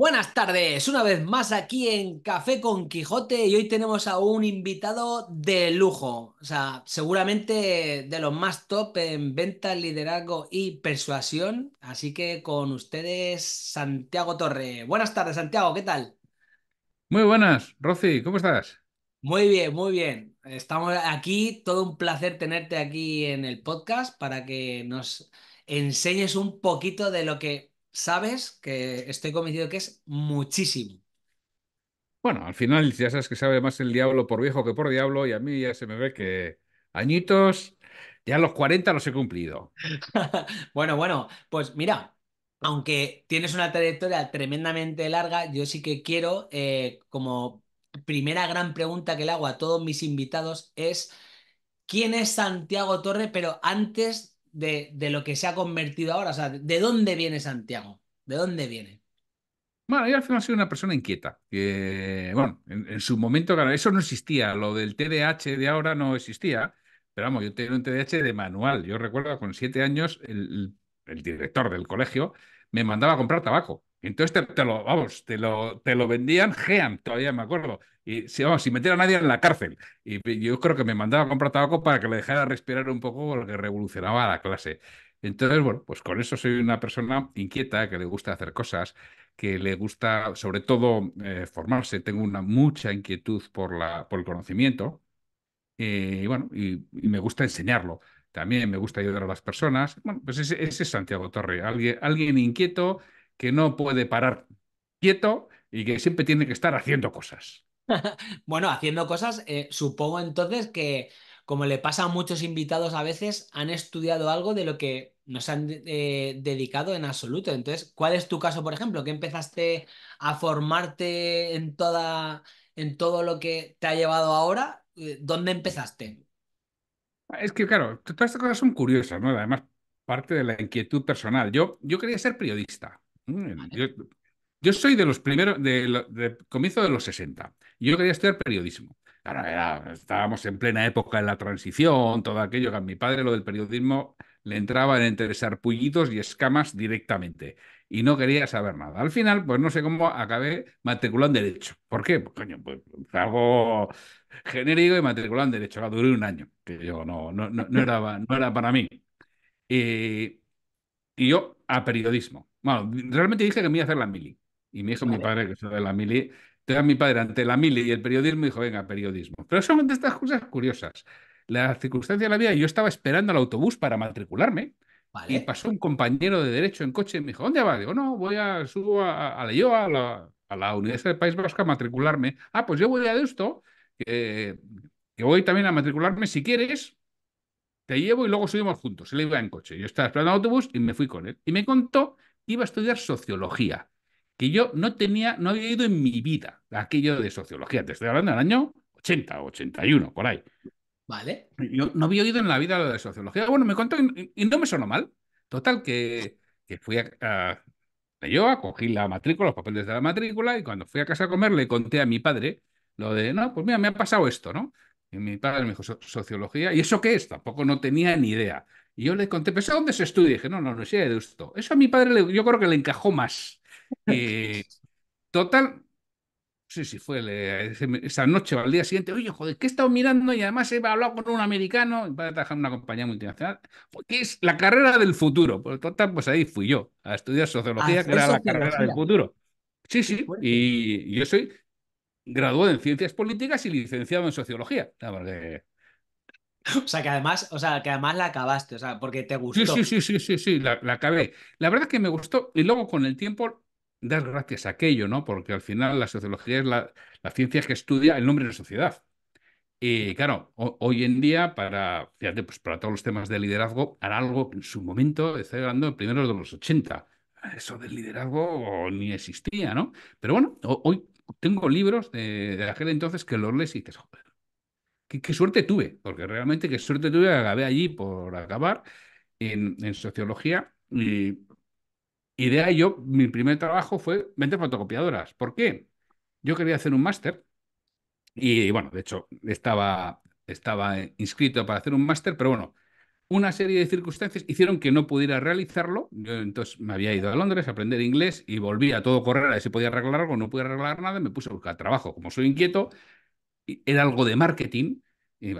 Buenas tardes, una vez más aquí en Café con Quijote y hoy tenemos a un invitado de lujo, o sea, seguramente de los más top en ventas, liderazgo y persuasión, así que con ustedes Santiago Torre. Buenas tardes Santiago, ¿qué tal? Muy buenas, Rosy, ¿cómo estás? Muy bien, muy bien. Estamos aquí, todo un placer tenerte aquí en el podcast para que nos enseñes un poquito de lo que sabes que estoy convencido que es muchísimo. Bueno, al final ya sabes que sabe más el diablo por viejo que por diablo y a mí ya se me ve que añitos, ya los 40 los he cumplido. bueno, bueno, pues mira, aunque tienes una trayectoria tremendamente larga, yo sí que quiero, eh, como primera gran pregunta que le hago a todos mis invitados, es ¿quién es Santiago Torre? Pero antes de, lo que se ha convertido ahora? O sea, ¿de dónde viene Santiago? ¿De dónde viene? Bueno, yo al final sido una persona inquieta. bueno, en, su momento, claro, eso no existía. Lo del TDAH de ahora no existía. Pero vamos, yo tenía un TDAH de manual. Yo recuerdo con siete años el, el director del colegio me mandaba a comprar tabaco. Entonces te, lo, vamos, te lo, te lo vendían Jean todavía me acuerdo. Y si, vamos, metiera a nadie en la cárcel. Y yo creo que me mandaba a comprar tabaco para que le dejara respirar un poco porque revolucionaba la clase. Entonces, bueno, pues con eso soy una persona inquieta, que le gusta hacer cosas, que le gusta sobre todo eh, formarse. Tengo una mucha inquietud por, la, por el conocimiento. Eh, y bueno, y, me gusta enseñarlo también me gusta ayudar a las personas. Bueno, pues ese, es Santiago Torre, alguien, alguien inquieto que no puede parar quieto y que siempre tiene que estar haciendo cosas. bueno, haciendo cosas, eh, supongo entonces que, como le pasa a muchos invitados a veces, han estudiado algo de lo que nos han eh, dedicado en absoluto. Entonces, ¿cuál es tu caso, por ejemplo? ¿Qué empezaste a formarte en, toda, en todo lo que te ha llevado ahora? Eh, ¿Dónde empezaste? Es que, claro, todas estas cosas son curiosas, ¿no? Además, parte de la inquietud personal. Yo, yo quería ser periodista. Mm, yo, soy de los primeros, de, comienzo de los 60. Yo quería estudiar periodismo. estábamos en plena época en la transición, todo aquello. Que a mi padre lo del periodismo le entraba en entre sarpullitos y escamas directamente. Y no quería saber nada. Al final, pues no sé cómo acabé matriculando Derecho. ¿Por qué? Pues coño, pues, pues algo genérico y matriculando en Derecho. a duré un año, que yo no, no, era, no era para mí. y yo a periodismo. Bueno, realmente dije que me iba a hacer la mili. Y me dijo mi padre que soy de la mili. Entonces, mi padre ante la mili y el periodismo dijo, venga, periodismo. Pero son estas cosas curiosas. La circunstancia de la vida, yo estaba esperando el autobús para matricularme. Y pasó un compañero de derecho en coche y me dijo, ¿dónde vas? Digo, no, voy a, subo a, la IOA, a la, Universidad del País Vasco a matricularme. Ah, pues yo voy a esto, que voy también a matricularme si quieres, te llevo y luego subimos juntos. Él iba en coche. Yo estaba esperando el autobús y me fui con él. Y me contó que iba a estudiar sociología, que yo no tenía, no había ido en mi vida aquello de sociología. Te estoy hablando del año 80 81, por ahí. Vale. Yo no había oído en la vida lo de sociología. Bueno, me contó y, no me sonó mal. Total, que, que fui a, a cogí la matrícula, los papeles de la matrícula, y cuando fui a casa a comer le conté a mi padre lo de, no, pues mira, me ha pasado esto, ¿no? Y mi padre me dijo, sociología. ¿Y eso qué es? Tampoco no tenía ni idea. Y yo le conté, ¿pero dónde se estudia? Y dije, no, no, no sé de esto. Eso a mi padre yo creo que le encajó más. Eh, total, sí, sí, fue esa noche o al día siguiente, oye, joder, ¿qué he estado mirando? Y además he hablado con un americano, y para trabajar en una compañía multinacional, ¿Qué es la carrera del futuro. Pues total, pues ahí fui yo a estudiar sociología, ah, que era la carrera del futuro. Sí, sí, y yo soy graduado en ciencias políticas y licenciado en sociología. O sea que además, o sea, que además la acabaste, o sea, porque te gustó. Sí, sí, sí, sí, sí, la, la, acabé. La verdad es que me gustó, y luego con el tiempo das gracias a aquello, ¿no? Porque al final la sociología es la, ciencia que estudia el nombre de la sociedad. Y claro, hoy en día, para, fíjate, pues para todos los temas de liderazgo, hará algo en su momento, estoy hablando en primeros de los 80. Eso del liderazgo ni existía, ¿no? Pero bueno, hoy tengo libros de, de aquel entonces que los lees y dices, joder, qué, suerte tuve, porque realmente qué suerte tuve, acabé allí por acabar en, sociología y, idea de ahí yo, mi primer trabajo fue vender fotocopiadoras. ¿Por qué? Yo quería hacer un máster y bueno, de hecho estaba, estaba inscrito para hacer un máster, pero bueno, una serie de circunstancias hicieron que no pudiera realizarlo. Yo entonces me había ido a Londres a aprender inglés y volví a todo correr a ver si podía arreglar algo, no pude arreglar nada, me puse a buscar trabajo. Como soy inquieto, era algo de marketing. El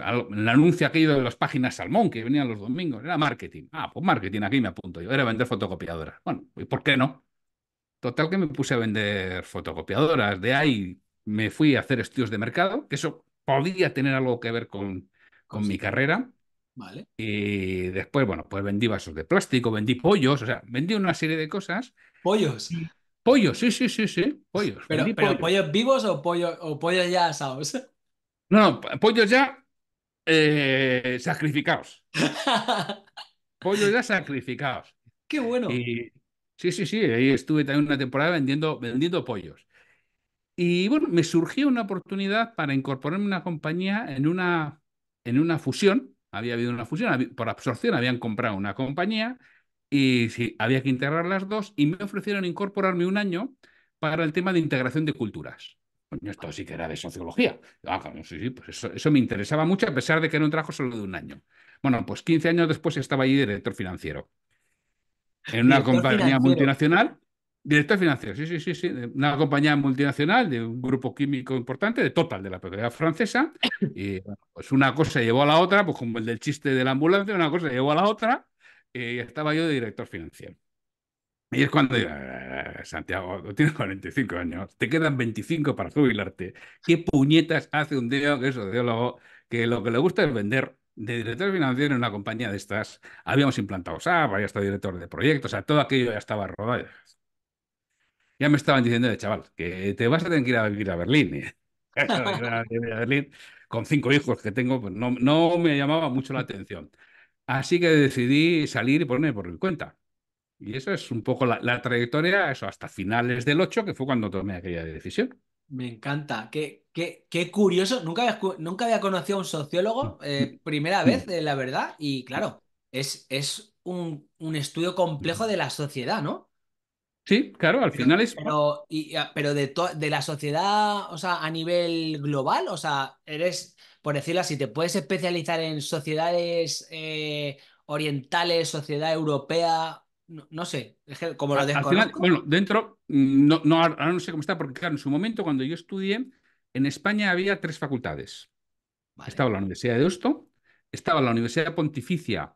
anuncio ido de las páginas Salmón que venían los domingos, era marketing. Ah, pues marketing, aquí me apunto yo. Era vender fotocopiadoras. Bueno, ¿y por qué no? Total que me puse a vender fotocopiadoras. De ahí me fui a hacer estudios de mercado, que eso podía tener algo que ver con, con mi carrera. Y después, bueno, pues vendí vasos de plástico, vendí pollos, o sea, vendí una serie de cosas. ¿Pollos? Pollos, sí, sí, sí, sí, pollos. ¿Pero, pollos. vivos o, pollo, o pollos ya asados? No, no pollos ya eh, sacrificados. pollos ya sacrificados. ¡Qué bueno! sí, sí, sí, ahí estuve también una temporada vendiendo, vendiendo pollos. Y bueno, me surgió una oportunidad para incorporarme a una compañía en una, en una fusión había habido una fusión, por absorción habían comprado una compañía y había que integrar las dos y me ofrecieron incorporarme un año para el tema de integración de culturas. esto sí que era de sociología. Ah, pues eso, me interesaba mucho a pesar de que era un trabajo solo de un año. Bueno, pues 15 años después estaba allí director financiero. En una compañía multinacional Director financiero, sí, sí, sí, sí, una compañía multinacional, de un grupo químico importante, de Total, de la propiedad francesa. Y pues una cosa llevó a la otra, pues como el del chiste de la ambulancia, una cosa llevó a la otra, eh, y estaba yo de director financiero. Y es cuando digo, ah, Santiago, tú tienes 45 años, te quedan 25 para jubilarte. ¿Qué puñetas hace un día que es sociólogo que lo que le gusta es vender de director financiero en una compañía de estas? Habíamos implantado SAP, había estado director de proyectos, o sea, todo aquello ya estaba rodado ya me estaban diciendo, de chaval, que te vas a tener que ir a vivir a Berlín. con cinco hijos que tengo, pues no, no me llamaba mucho la atención. Así que decidí salir y ponerme por mi cuenta. Y eso es un poco la, trayectoria, eso hasta finales del 8, que fue cuando tomé aquella decisión. Me encanta, qué, qué curioso. Nunca había, nunca había conocido a un sociólogo, mm. eh, primera mm. vez, eh, la verdad, y claro, mm. es, es un, estudio complejo de la sociedad, ¿no? Sí, claro, al final es. Pero, pero de, de la sociedad, o sea, a nivel global, o sea, eres, por decirlo así, te puedes especializar en sociedades eh, orientales, sociedad europea, no, sé, es como lo desconozco. bueno, dentro, mm, no, no, ahora no sé cómo está, porque claro, en su momento, cuando yo estudié, en España había tres facultades. Estaba la Universidad de Osto, estaba la Universidad Pontificia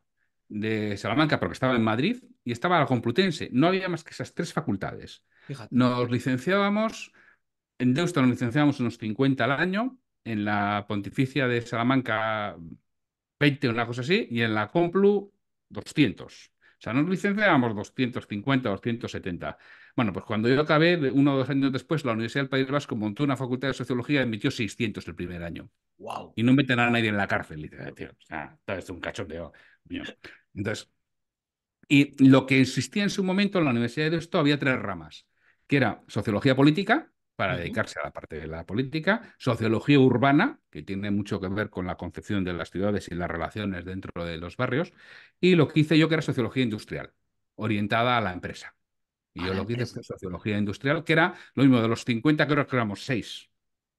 de Salamanca, porque estaba en Madrid, y estaba la Complutense. No había más que esas tres facultades. Nos licenciábamos, en Deusto nos licenciábamos unos 50 al año, en la Pontificia de Salamanca 20, una cosa así, y en la Complu 200. O sea, nos licenciábamos 250, 270. Bueno, pues cuando yo acabé, uno o dos años después, la Universidad del País Vasco montó una facultad de sociología y emitió 600 el primer año. Wow. Y no meterán a nadie en la cárcel, literal, O sea, es un cachondeo. Mío. Entonces, y lo que existía en su momento en la Universidad de esto había tres ramas, que era sociología política, para dedicarse a la parte de la política, sociología urbana, que tiene mucho que ver con la concepción de las ciudades y las relaciones dentro de los barrios, y lo que hice yo que era sociología industrial, orientada a la empresa. Y yo lo que hice fue sociología industrial, que era lo mismo de los 50, que que éramos 6.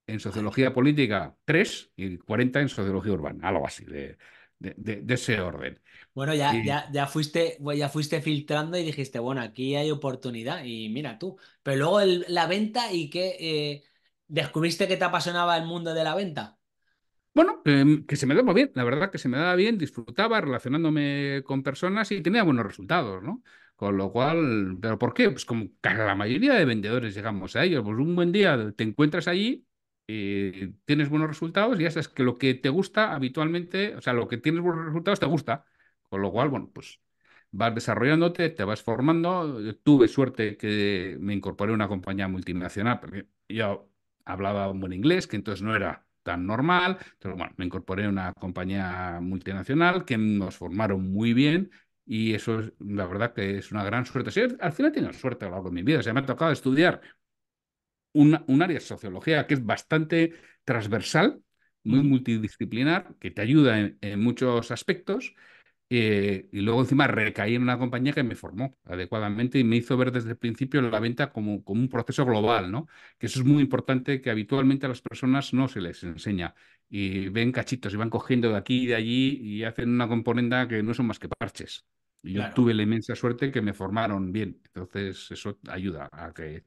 En sociología política, 3 y 40 en sociología urbana, algo así. De, de, ese orden. Bueno, ya, ya, ya, fuiste, ya fuiste filtrando y dijiste, bueno, aquí hay oportunidad y mira tú. Pero luego la venta y que eh, descubriste que te apasionaba el mundo de la venta. Bueno, em, que se me daba bien, la verdad que se me daba bien, disfrutaba relacionándome con personas y tenía buenos resultados, ¿no? Con lo cual, ¿pero por qué? Pues como la mayoría de vendedores llegamos a ellos, pues un buen día te encuentras allí eh, tienes buenos resultados y ya sabes que lo que te gusta habitualmente, o sea, lo que tienes buenos resultados te gusta. Con lo cual, bueno, pues vas desarrollándote, te vas formando. Tuve suerte que me incorporé a una compañía multinacional, porque yo hablaba un buen inglés, que entonces no era tan normal. pero bueno, me incorporé a una compañía multinacional que nos formaron muy bien y eso es, la verdad que es una gran suerte. al final he suerte a lo largo de mi vida. O sea, me ha tocado estudiar un, área de sociología que es bastante transversal, muy multidisciplinar, que te ayuda en, muchos aspectos. Eh, y luego encima recaí en una compañía que me formó adecuadamente y me hizo ver desde el principio la venta como, como un proceso global, ¿no? Que eso es muy importante que habitualmente a las personas no se les enseña y ven cachitos y van cogiendo de aquí y de allí y hacen una componenda que no son más que parches. Y yo tuve la inmensa suerte que me formaron bien, entonces eso ayuda a que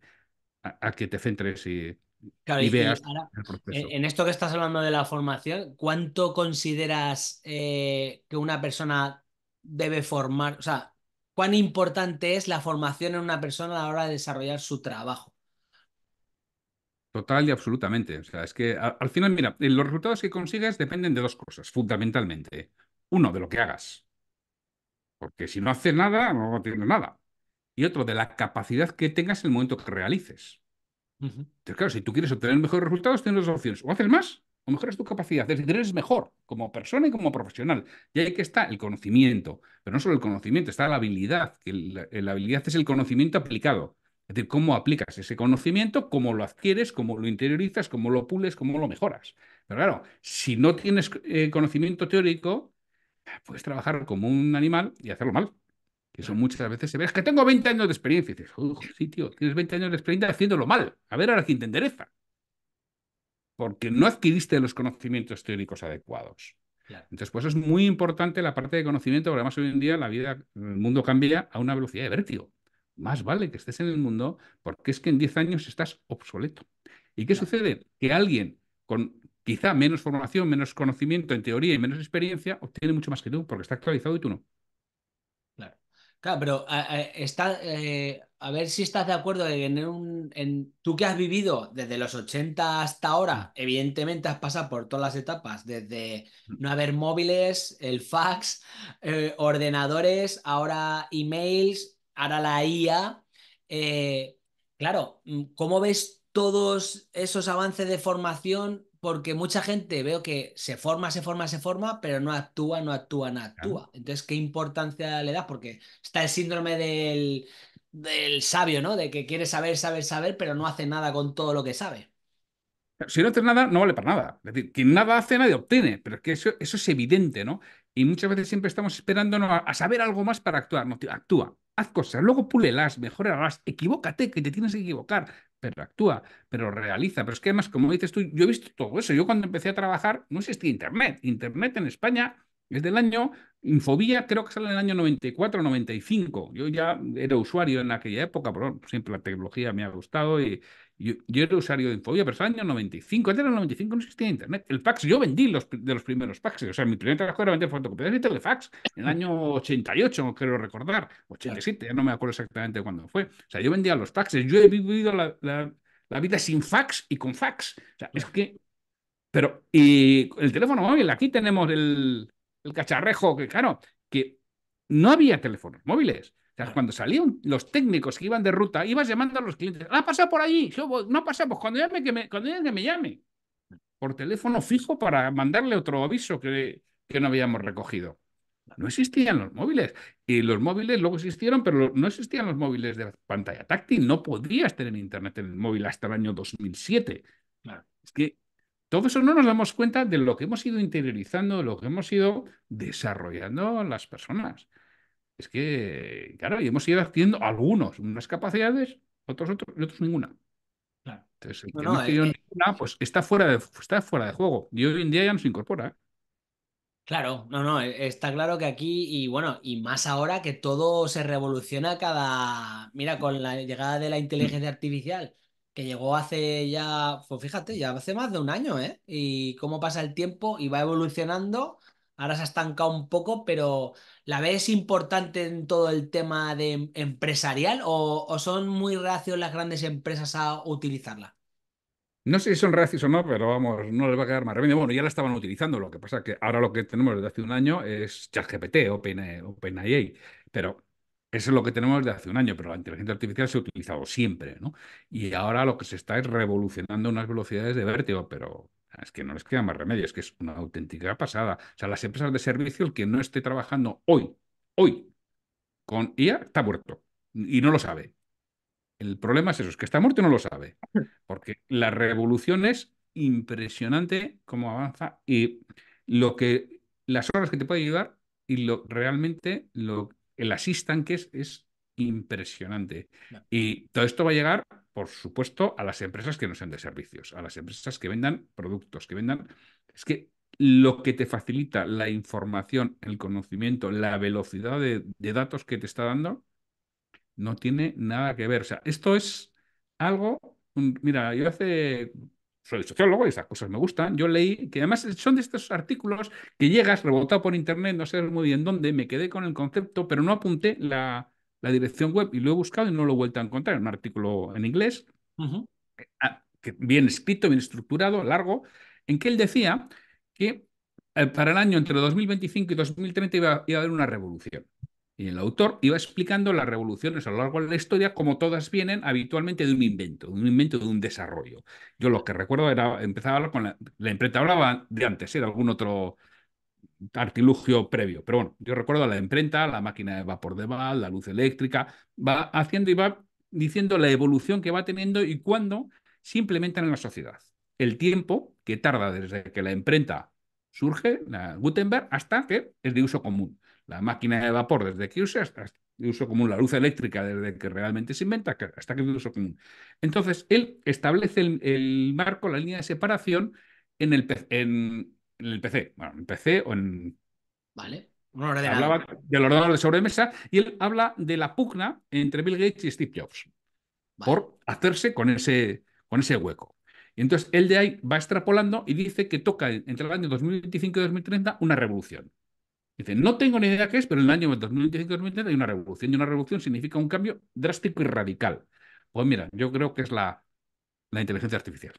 a, que te centres y, veas eh, En esto que estás hablando de la formación, ¿cuánto consideras eh, que una persona debe formar? O sea, ¿cuán importante es la formación en una persona a la hora de desarrollar su trabajo? Total y absolutamente. O sea, es que al final, mira, eh, los resultados que consigues dependen de dos cosas, fundamentalmente. Uno, de lo que hagas. Porque si no haces nada, no tienes nada y otro de la capacidad que tengas en el momento que realices. Entonces, claro, si tú quieres obtener mejores resultados, tienes dos opciones. O haces más o mejoras tu capacidad. Es decir, eres mejor como persona y como profesional. Y ahí que está el conocimiento. Pero no solo el conocimiento, está la habilidad. la, habilidad es el conocimiento aplicado. Es decir, cómo aplicas ese conocimiento, cómo lo adquieres, cómo lo interiorizas, cómo lo pules, cómo lo mejoras. Pero claro, si no tienes eh, conocimiento teórico, puedes trabajar como un animal y hacerlo mal que son muchas veces se ve, es que tengo 20 años de experiencia. Y dices, sí, tío, tienes 20 años de experiencia haciéndolo mal. A ver ahora quién te endereza. Porque no adquiriste los conocimientos teóricos adecuados. Entonces, pues es muy importante la parte de conocimiento, porque además hoy en día la vida, el mundo cambia a una velocidad de vértigo. Más vale que estés en el mundo, porque es que en 10 años estás obsoleto. ¿Y qué sucede? Que alguien con quizá menos formación, menos conocimiento en teoría y menos experiencia, obtiene mucho más que tú, porque está actualizado y tú no. Claro, pero a, está, eh, a ver si estás de acuerdo en tú que has vivido desde los 80 hasta ahora, mm. evidentemente has pasado por todas las etapas, desde mm. no haber móviles, el fax, eh, ordenadores, ahora emails, ahora la IA. Eh, claro, mm, ¿cómo ves todos esos avances de formación porque mucha gente veo que se forma, se forma, se forma, pero no actúa, no actúa, no actúa. Entonces, ¿qué importancia le das? Porque está el síndrome del, del sabio, ¿no? De que quiere saber, saber, saber, pero no hace nada con todo lo que sabe. Si no hace nada, no vale para nada. Es decir, quien nada hace, nadie obtiene. Pero es que eso, eso es evidente, ¿no? Y muchas veces siempre estamos esperando a, saber algo más para actuar. No, actúa, haz cosas, luego púlelas, mejoralas, equivócate, que te tienes que equivocar, pero actúa, pero realiza. Pero es que además, como dices tú, yo he visto todo eso. Yo cuando empecé a trabajar no existía Internet. Internet en España es del año, infobia creo que sale en el año 94, 95. Yo ya era usuario en aquella época, pero siempre la tecnología me ha gustado y, yo, era usuario de Infobia, pero en el 95. Antes del 95 no existía Internet. El fax, yo vendí los, de los primeros faxes. O sea, mi primer trabajo era vender fotocopias y telefax en el año 88, quiero recordar. 87, ya no me acuerdo exactamente cuándo fue. O sea, yo vendía los faxes. Yo he vivido la, la, la vida sin fax y con fax. O sea, es que. Pero, y el teléfono móvil, aquí tenemos el, el cacharrejo, que claro, que no había teléfonos móviles sea, cuando salían los técnicos que iban de ruta, ibas llamando a los clientes, ah, pasa por allí, Yo, pues, no pasa, pues cuando llame que me, cuando llame, que me llame. Por teléfono fijo para mandarle otro aviso que, que no habíamos recogido. No existían los móviles. Y los móviles luego existieron, pero no existían los móviles de pantalla táctil. No podías tener internet en el móvil hasta el año 2007. Es que todo eso no nos damos cuenta de lo que hemos ido interiorizando, de lo que hemos ido desarrollando las personas. Es que, claro, y hemos ido adquiriendo algunos unas capacidades, otros otros y otros ninguna. Entonces, el no, no, eh, eh, ninguna, pues está fuera, de, está fuera de juego. Y hoy en día ya no se incorpora. ¿eh? Claro, no, no, está claro que aquí, y bueno, y más ahora que todo se revoluciona cada. Mira, con la llegada de la inteligencia artificial, que llegó hace ya, pues fíjate, ya hace más de un año, ¿eh? Y cómo pasa el tiempo y va evolucionando Ahora se ha estancado un poco, pero ¿la ves importante en todo el tema de empresarial o, son muy reacios las grandes empresas a utilizarla? No sé si son reacios o no, pero vamos, no les va a quedar más remedio. Bueno, ya la estaban utilizando, lo que pasa es que ahora lo que tenemos desde hace un año es ChatGPT, OpenAI, Open pero eso es lo que tenemos desde hace un año, pero la inteligencia artificial se ha utilizado siempre, ¿no? Y ahora lo que se está es revolucionando unas velocidades de vértigo, pero Ah, es que no les queda más remedio, es que es una auténtica pasada. O sea, las empresas de servicio, el que no esté trabajando hoy, hoy, con IA, está muerto y no lo sabe. El problema es eso, es que está muerto y no lo sabe. Porque la revolución es impresionante cómo avanza y lo que las horas que te puede ayudar y lo realmente lo el asistan que es, es impresionante. Y todo esto va a llegar por supuesto, a las empresas que no sean de servicios, a las empresas que vendan productos, que vendan... Es que lo que te facilita la información, el conocimiento, la velocidad de, datos que te está dando, no tiene nada que ver. O sea, esto es algo... mira, yo hace soy sociólogo y esas cosas me gustan. Yo leí que además son de estos artículos que llegas rebotado por internet, no sé muy bien dónde, me quedé con el concepto, pero no apunté la, la dirección web y lo he buscado y no lo he vuelto a encontrar. Un artículo en inglés, eh, ah, bien escrito, bien estructurado, largo, en que él decía que eh, para el año entre 2025 y 2030 iba, a haber una revolución. Y el autor iba explicando las revoluciones a lo largo de la historia, como todas vienen habitualmente de un invento, de un invento de un desarrollo. Yo lo que recuerdo era, empezaba con la, imprenta hablaba de antes, era ¿eh? algún otro artilugio previo. Pero bueno, yo recuerdo la imprenta, la máquina de vapor de Val, la luz eléctrica, va haciendo y va diciendo la evolución que va teniendo y cuándo se implementan en la sociedad. El tiempo que tarda desde que la imprenta surge, la Gutenberg, hasta que es de uso común. La máquina de vapor desde que usa hasta de uso común, la luz eléctrica desde que realmente se inventa hasta que es de uso común. Entonces, él establece el, marco, la línea de separación en el, en, en el PC, bueno, en el PC o en... Vale. Un Hablaba del ordenador de sobremesa y él habla de la pugna entre Bill Gates y Steve Jobs por hacerse con ese, con ese hueco. Y entonces él de ahí va extrapolando y dice que toca entre el año 2025 y 2030 una revolución. Dice, no tengo ni idea qué es, pero en el año 2025-2030 hay una revolución. Y una revolución significa un cambio drástico y radical. Pues mira, yo creo que es la, la inteligencia artificial.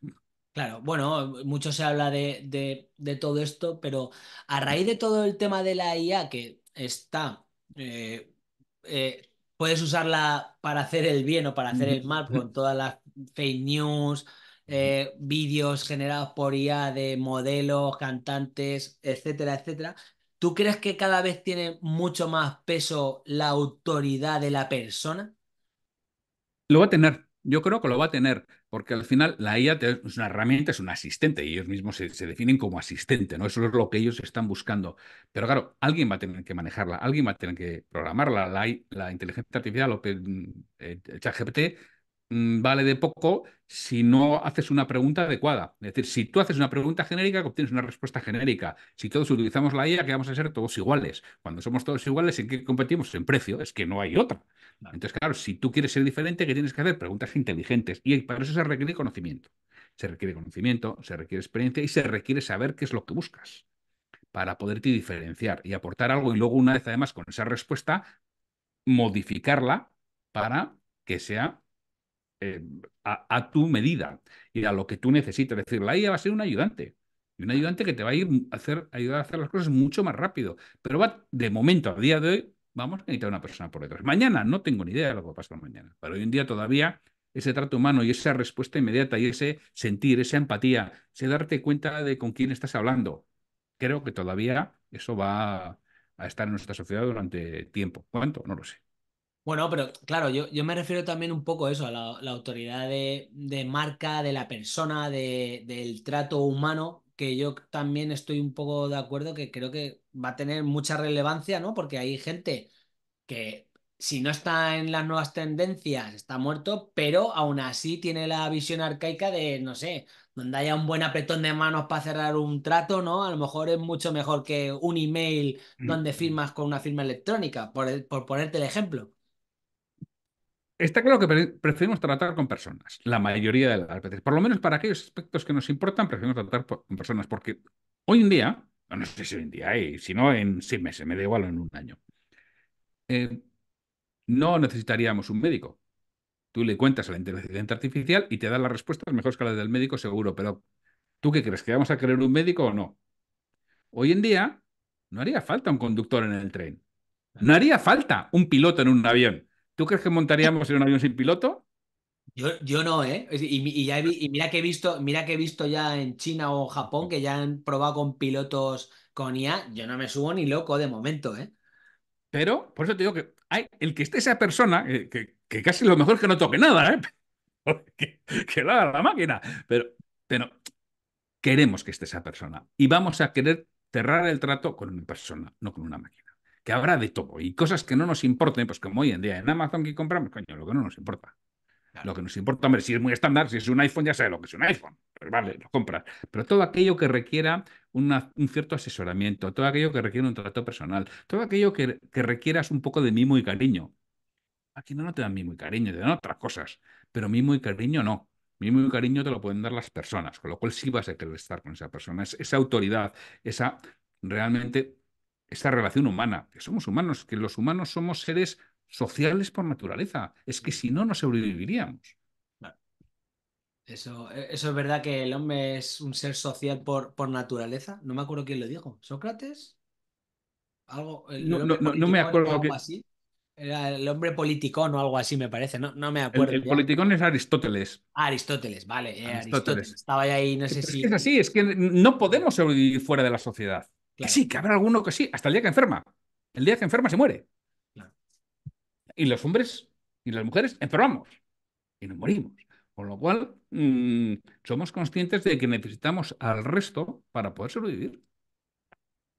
Claro, bueno, mucho se habla de, todo esto, pero a mm. raíz de todo el tema de la IA que está, eh, eh, puedes usarla para hacer el bien o para hacer el mal con todas las fake news, eh, vídeos generados por IA de modelos, cantantes, etcétera, etcétera. ¿Tú crees que cada vez tiene mucho más peso la autoridad de la persona? Lo va a tener, yo creo que lo va a tener, porque al final la IA es una herramienta, es un asistente, y ellos mismos se, definen como asistente, ¿no? Eso es lo que ellos están buscando. Pero claro, alguien va a tener que manejarla, alguien va a tener que programarla. La, la inteligencia artificial, o chat mm, eh, ChatGPT, Mm, vale de poco si no haces una pregunta adecuada. Es decir, si tú haces una pregunta genérica, obtienes una respuesta genérica. Si todos utilizamos la IA, que vamos a ser todos iguales. Cuando somos todos iguales, ¿en qué competimos? En precio, es que no hay otra. Entonces, claro, si tú quieres ser diferente, ¿qué tienes que hacer? Preguntas inteligentes. Y para eso se requiere conocimiento. Se requiere conocimiento, se requiere experiencia y se requiere saber qué es lo que buscas para poderte diferenciar y aportar algo y luego una vez además con esa respuesta modificarla para que sea eh, a, tu medida y a lo que tú necesitas Es decir, la IA va a ser un ayudante. Y un ayudante que te va a, ir a hacer, ayudar a hacer las cosas mucho más rápido. Pero va, de momento, a día de hoy, vamos a necesitar una persona por detrás. Mañana no tengo ni idea de lo que va a pasar mañana. Pero hoy en día todavía ese trato humano y esa respuesta inmediata y ese sentir, esa empatía, ese darte cuenta de con quién estás hablando. Creo que todavía eso va a estar en nuestra sociedad durante tiempo. ¿Cuánto? No lo sé. Bueno, pero claro, yo, me refiero también un poco a eso, a la, autoridad de, marca, de la persona, de, del trato humano, que yo también estoy un poco de acuerdo que creo que va a tener mucha relevancia, ¿no? Porque hay gente que si no está en las nuevas tendencias está muerto, pero aún así tiene la visión arcaica de, no sé, donde haya un buen apretón de manos para cerrar un trato, ¿no? A lo mejor es mucho mejor que un email mm. donde firmas con una firma electrónica, por, por ponerte el ejemplo. Está claro que preferimos tratar con personas, la mayoría de las veces. Por lo menos para aquellos aspectos que nos importan, preferimos tratar con personas, porque hoy en día, no sé si hoy en día, si no, en seis meses, me da igual en un año, eh, no necesitaríamos un médico. Tú le cuentas a la inteligencia artificial y te da las respuestas mejores que la del médico, seguro, pero ¿tú qué crees? ¿Que vamos a querer un médico o no? Hoy en día no haría falta un conductor en el tren. No haría falta un piloto en un avión. ¿Tú crees que montaríamos en un avión sin piloto? Yo, no, ¿eh? Y, mira que he visto, mira que he visto ya en China o Japón que ya han probado con pilotos con IA. Yo no me subo ni loco de momento, ¿eh? Pero, por eso te digo que el que esté esa persona, eh, que, casi lo mejor es que no toque nada, ¿eh? que, haga la máquina. Pero, pero queremos que esté esa persona. Y vamos a querer cerrar el trato con una persona, no con una máquina que habrá de todo y cosas que no nos importen, pues como hoy en día en Amazon que compramos, coño, lo que no nos importa. Lo que nos importa, hombre, si es muy estándar, si es un iPhone, ya sé lo que es un iPhone. Pues vale, lo compras. Pero todo aquello que requiera un cierto asesoramiento, todo aquello que requiera un trato personal, todo aquello que, requieras un poco de mimo y cariño. Aquí no, no te dan mimo y cariño, te dan otras cosas. Pero mimo y cariño no. Mimo y cariño te lo pueden dar las personas, con lo cual sí vas a querer estar con esa persona. esa autoridad, esa realmente esta relación humana, que somos humanos, que los humanos somos seres sociales por naturaleza. Es que si no, no sobreviviríamos. Eso, e-, eso es verdad que el hombre es un ser social por, por naturaleza. No me acuerdo quién lo dijo. ¿Sócrates? Algo. No, me acuerdo. así. el hombre politicón o algo así, me parece. No, no me acuerdo. El, politicón es Aristóteles. Aristóteles, vale. Eh, Estaba ahí, no sé si. así, es que no podemos sobrevivir fuera de la sociedad. Sí, que habrá alguno que sí, hasta el día que enferma. El día que enferma se muere. Y los hombres y las mujeres enfermamos y nos morimos. Con lo cual, mm, somos conscientes de que necesitamos al resto para poder sobrevivir.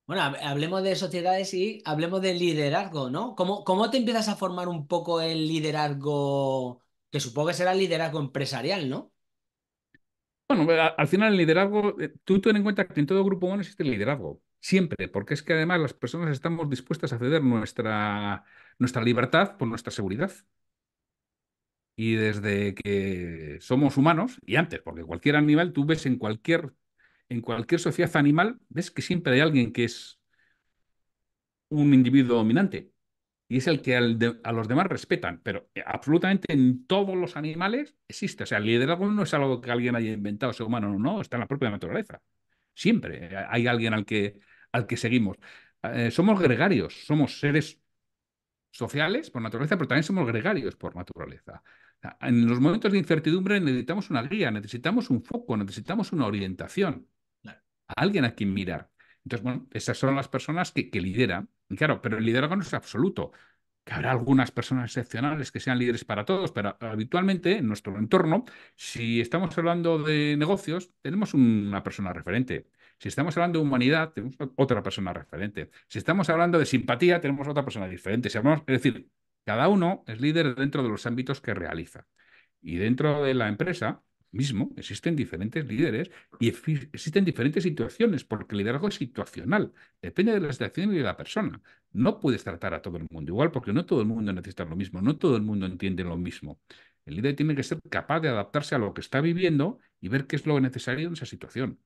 Bueno, hablemos de sociedades y hablemos de liderazgo, ¿no? ¿Cómo, ¿Cómo, te empiezas a formar un poco el liderazgo, que supongo que será el liderazgo empresarial, ¿no? Bueno, al final el liderazgo, eh, tú ten en cuenta que en todo grupo humano existe el liderazgo siempre, porque es que además las personas estamos dispuestas a ceder nuestra, nuestra libertad por nuestra seguridad. Y desde que somos humanos, y antes, porque cualquier animal, tú ves en cualquier, en cualquier sociedad animal, ves que siempre hay alguien que es un individuo dominante y es el que a los demás respetan, pero eh, absolutamente en todos los animales existe. O sea, el liderazgo no es algo que alguien haya inventado, sea humano o no, está en la propia naturaleza. Siempre eh, hay alguien al que, al que seguimos. Eh, somos gregarios, somos seres sociales por naturaleza, pero también somos gregarios por naturaleza. En los momentos de incertidumbre necesitamos una guía, necesitamos un foco, necesitamos una orientación, a alguien a quien mirar. Entonces, bueno, esas son las personas que, que lideran. claro, pero el liderazgo no es absoluto. Que habrá algunas personas excepcionales que sean líderes para todos, pero habitualmente en nuestro entorno, si estamos hablando de negocios, tenemos una persona referente. Si estamos hablando de humanidad, tenemos otra persona referente. Si estamos hablando de simpatía, tenemos otra persona diferente. es decir, cada uno es líder dentro de los ámbitos que realiza. Y dentro de la empresa mismo existen diferentes líderes y existen diferentes situaciones, porque el liderazgo es situacional. Depende de la situación y de la persona. No puedes tratar a todo el mundo igual, porque no todo el mundo necesita lo mismo, no todo el mundo entiende lo mismo. El líder tiene que ser capaz de adaptarse a lo que está viviendo y ver qué es lo necesario en esa situación.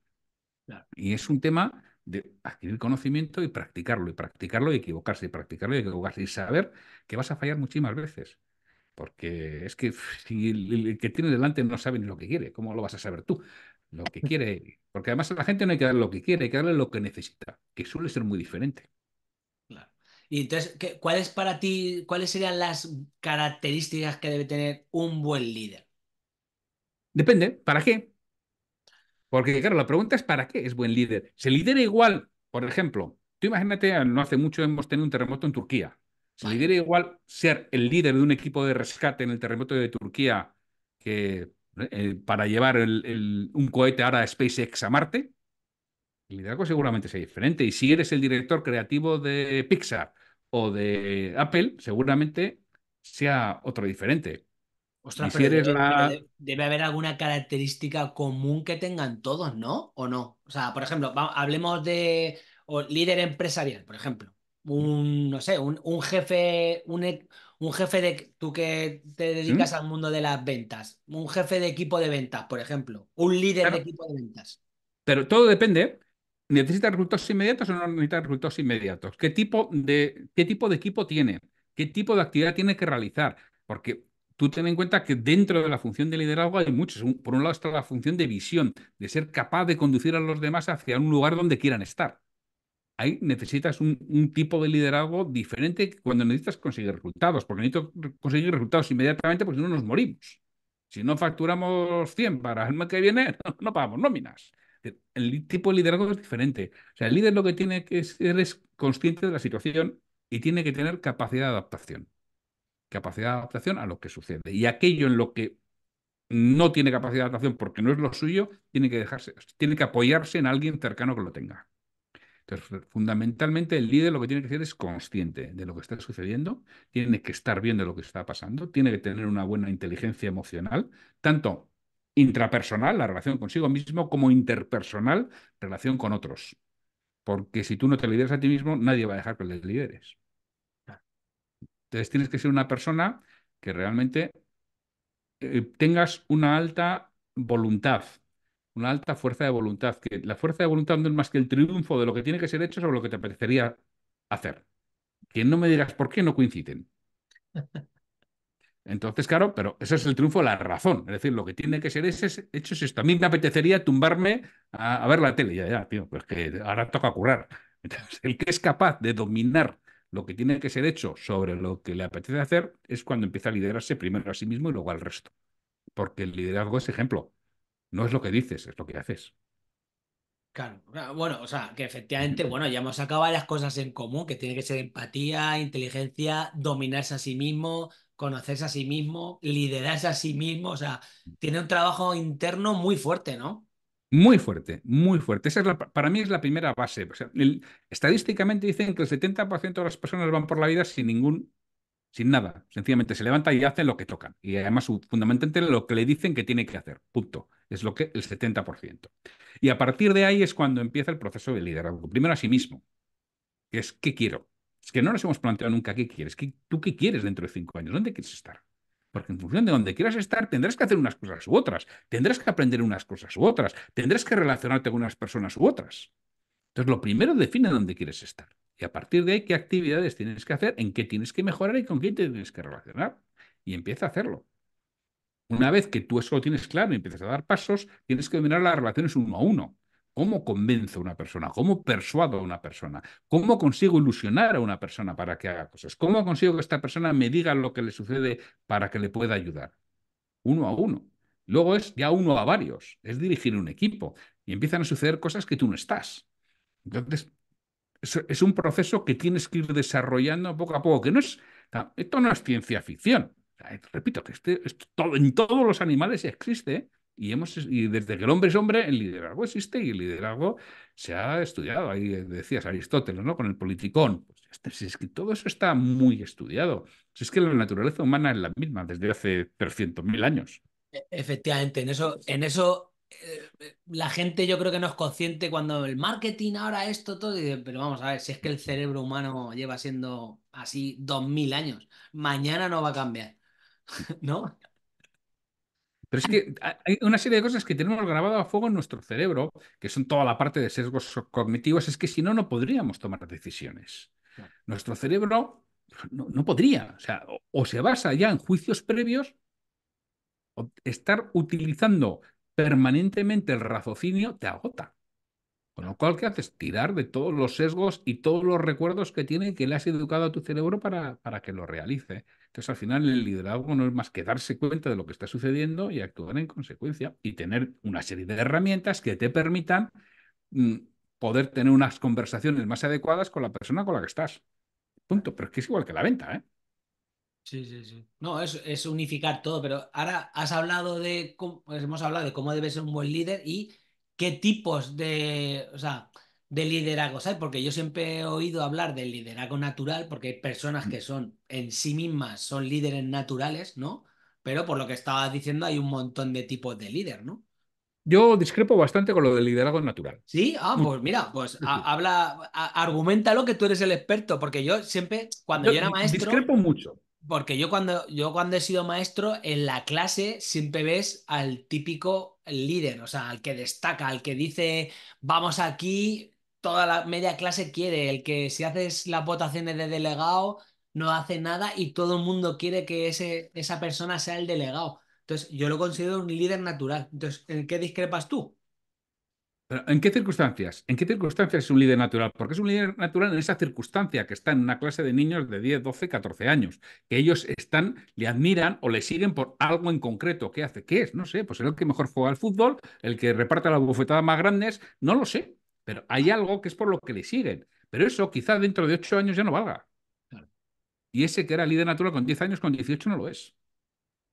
Y es un tema de adquirir conocimiento y practicarlo, y practicarlo y equivocarse, y practicarlo y equivocarse, y saber que vas a fallar muchísimas veces. Porque es que si el, que tiene delante no sabe ni lo que quiere, ¿cómo lo vas a saber tú? Lo que quiere. Porque además a la gente no hay que darle lo que quiere, hay que darle lo que necesita, que suele ser muy diferente. Claro. Y entonces, ¿cuáles para ti, cuáles serían las características que debe tener un buen líder? Depende, ¿para qué? Porque claro, la pregunta es ¿para qué es buen líder? Se lidera igual, por ejemplo, tú imagínate, ah, no hace mucho hemos tenido un terremoto en Turquía. Se lidera igual ser el líder de un equipo de rescate en el terremoto de Turquía que eh, para llevar un cohete ahora a SpaceX a Marte. El liderazgo seguramente sea diferente. Y si eres el director creativo de Pixar o de Apple, seguramente sea otro diferente debe, haber alguna característica común que tengan todos, ¿no? ¿O no? O sea, por ejemplo, hablemos de líder empresarial, por ejemplo. Un, no sé, un, un jefe, un, e, jefe de tú que te ¿Mm? dedicas al mundo de las ventas, un jefe de equipo de ventas, por ejemplo, un líder de equipo de ventas. Pero todo depende. ¿Necesitas resultados inmediatos o no necesitas resultados inmediatos? ¿Qué tipo de, qué tipo de equipo tiene? ¿Qué tipo de actividad tiene que realizar? Porque Tú ten en cuenta que dentro de la función de liderazgo hay muchos. Por un lado está la función de visión, de ser capaz de conducir a los demás hacia un lugar donde quieran estar. Ahí necesitas un, tipo de liderazgo diferente cuando necesitas conseguir resultados, porque necesito conseguir resultados inmediatamente, porque si no nos morimos. Si no facturamos 100 para el mes que viene, no, no pagamos nóminas. El tipo de liderazgo es diferente. O sea, el líder lo que tiene que ser es consciente de la situación y tiene que tener capacidad de adaptación capacidad de adaptación a lo que sucede. Y aquello en lo que no tiene capacidad de adaptación porque no es lo suyo, tiene que dejarse, tiene que apoyarse en alguien cercano que lo tenga. Entonces, fundamentalmente el líder lo que tiene que hacer es consciente de lo que está sucediendo, tiene que estar viendo lo que está pasando, tiene que tener una buena inteligencia emocional, tanto intrapersonal, la relación consigo mismo, como interpersonal, relación con otros. Porque si tú no te lideras a ti mismo, nadie va a dejar que le lideres. Entonces tienes que ser una persona que realmente eh, tengas una alta voluntad, una alta fuerza de voluntad, que la fuerza de voluntad no es más que el triunfo de lo que tiene que ser hecho sobre lo que te apetecería hacer. Que no me digas por qué no coinciden. Entonces, claro, pero ese es el triunfo de la razón. Es decir, lo que tiene que ser ese hecho es esto. A mí me apetecería tumbarme a, ver la tele. Ya, ya, tío, pues que ahora toca curar. el que es capaz de dominar lo que tiene que ser hecho sobre lo que le apetece hacer es cuando empieza a liderarse primero a sí mismo y luego al resto. Porque el liderazgo es ejemplo. No es lo que dices, es lo que haces. Claro, bueno, o sea, que efectivamente, bueno, ya hemos sacado varias cosas en común, que tiene que ser empatía, inteligencia, dominarse a sí mismo, conocerse a sí mismo, liderarse a sí mismo, o sea, tiene un trabajo interno muy fuerte, ¿no? Muy fuerte, muy fuerte. Esa es para mí es la primera base. estadísticamente dicen que el 70% de las personas van por la vida sin ningún, sin nada. Sencillamente se levanta y hacen lo que tocan. Y además, fundamentalmente, lo que le dicen que tiene que hacer. Punto. Es lo que el 70%. Y a partir de ahí es cuando empieza el proceso de liderazgo. Primero a sí mismo, es qué quiero. Es que no nos hemos planteado nunca qué quieres. ¿Tú qué quieres dentro de cinco años? ¿Dónde quieres estar? Porque en función de donde quieras estar, tendrás que hacer unas cosas u otras, tendrás que aprender unas cosas u otras, tendrás que relacionarte con unas personas u otras. Entonces, lo primero define dónde quieres estar. Y a partir de ahí, qué actividades tienes que hacer, en qué tienes que mejorar y con quién te tienes que relacionar. Y empieza a hacerlo. Una vez que tú eso lo tienes claro y empiezas a dar pasos, tienes que dominar las relaciones uno a uno. ¿Cómo convenzo a una persona? ¿Cómo persuado a una persona? ¿Cómo consigo ilusionar a una persona para que haga cosas? ¿Cómo consigo que esta persona me diga lo que le sucede para que le pueda ayudar? Uno a uno. Luego es ya uno a varios. Es dirigir un equipo. Y empiezan a suceder cosas que tú no estás. Entonces, es, un proceso que tienes que ir desarrollando poco a poco, que no es, esto no es ciencia ficción. Repito que este, en todos los animales existe, y, hemos, y desde que el hombre es hombre, el liderazgo existe y el liderazgo se ha estudiado. Ahí decías Aristóteles, ¿no? Con el politicón. Pues es que todo eso está muy estudiado. Si es que la naturaleza humana es la misma desde hace 300.000 años. E, efectivamente, en eso, en eso eh, eh, la gente yo creo que no es consciente cuando el marketing ahora esto todo, dice, pero vamos a ver, si es que el cerebro humano lleva siendo así 2.000 años, mañana no va a cambiar, ¿no? Pero es que hay una serie de cosas que tenemos grabado a fuego en nuestro cerebro, que son toda la parte de sesgos cognitivos, es que si no, no podríamos tomar decisiones. Nuestro cerebro no, podría, o, sea, o, se basa ya en juicios previos, o estar utilizando permanentemente el raciocinio te agota. Con lo cual, ¿qué haces? Tirar de todos los sesgos y todos los recuerdos que tiene que le has educado a tu cerebro para, para que lo realice. Entonces, al final, el liderazgo no es más que darse cuenta de lo que está sucediendo y actuar en consecuencia y tener una serie de herramientas que te permitan mm, poder tener unas conversaciones más adecuadas con la persona con la que estás. Punto. Pero es que es igual que la venta, ¿eh? Sí, sí, sí. No, es, es unificar todo, pero ahora has hablado de hemos hablado de cómo debe ser un buen líder y qué tipos de, o sea, de liderazgo, ¿sabes? Porque yo siempre he oído hablar del liderazgo natural, porque hay personas que mm. son en sí mismas, son líderes naturales, ¿no? Pero por lo que estabas diciendo hay un montón de tipos de líder, ¿no? Yo discrepo bastante con lo del liderazgo natural. Sí, ah, pues mira, pues habla, argumenta argumentalo que tú eres el experto, porque yo siempre, cuando yo, era maestro. Discrepo mucho. Porque yo cuando, yo cuando he sido maestro, en la clase siempre ves al típico el líder, o sea, al que destaca, al que dice, vamos aquí, toda la media clase quiere, el que si haces las votaciones de delegado no hace nada y todo el mundo quiere que ese, esa persona sea el delegado. Entonces, yo lo considero un líder natural. Entonces, ¿en qué discrepas tú? ¿En qué circunstancias? ¿En qué circunstancias es un líder natural? Porque es un líder natural en esa circunstancia que está en una clase de niños de 10, 12, 14 años, que ellos están, le admiran o le siguen por algo en concreto. ¿Qué hace? ¿Qué es? No sé, pues el que mejor juega al fútbol, el que reparte las bofetadas más grandes, no lo sé, pero hay algo que es por lo que le siguen. Pero eso quizá dentro de 8 años ya no valga. Y ese que era líder natural con 10 años, con 18 no lo es.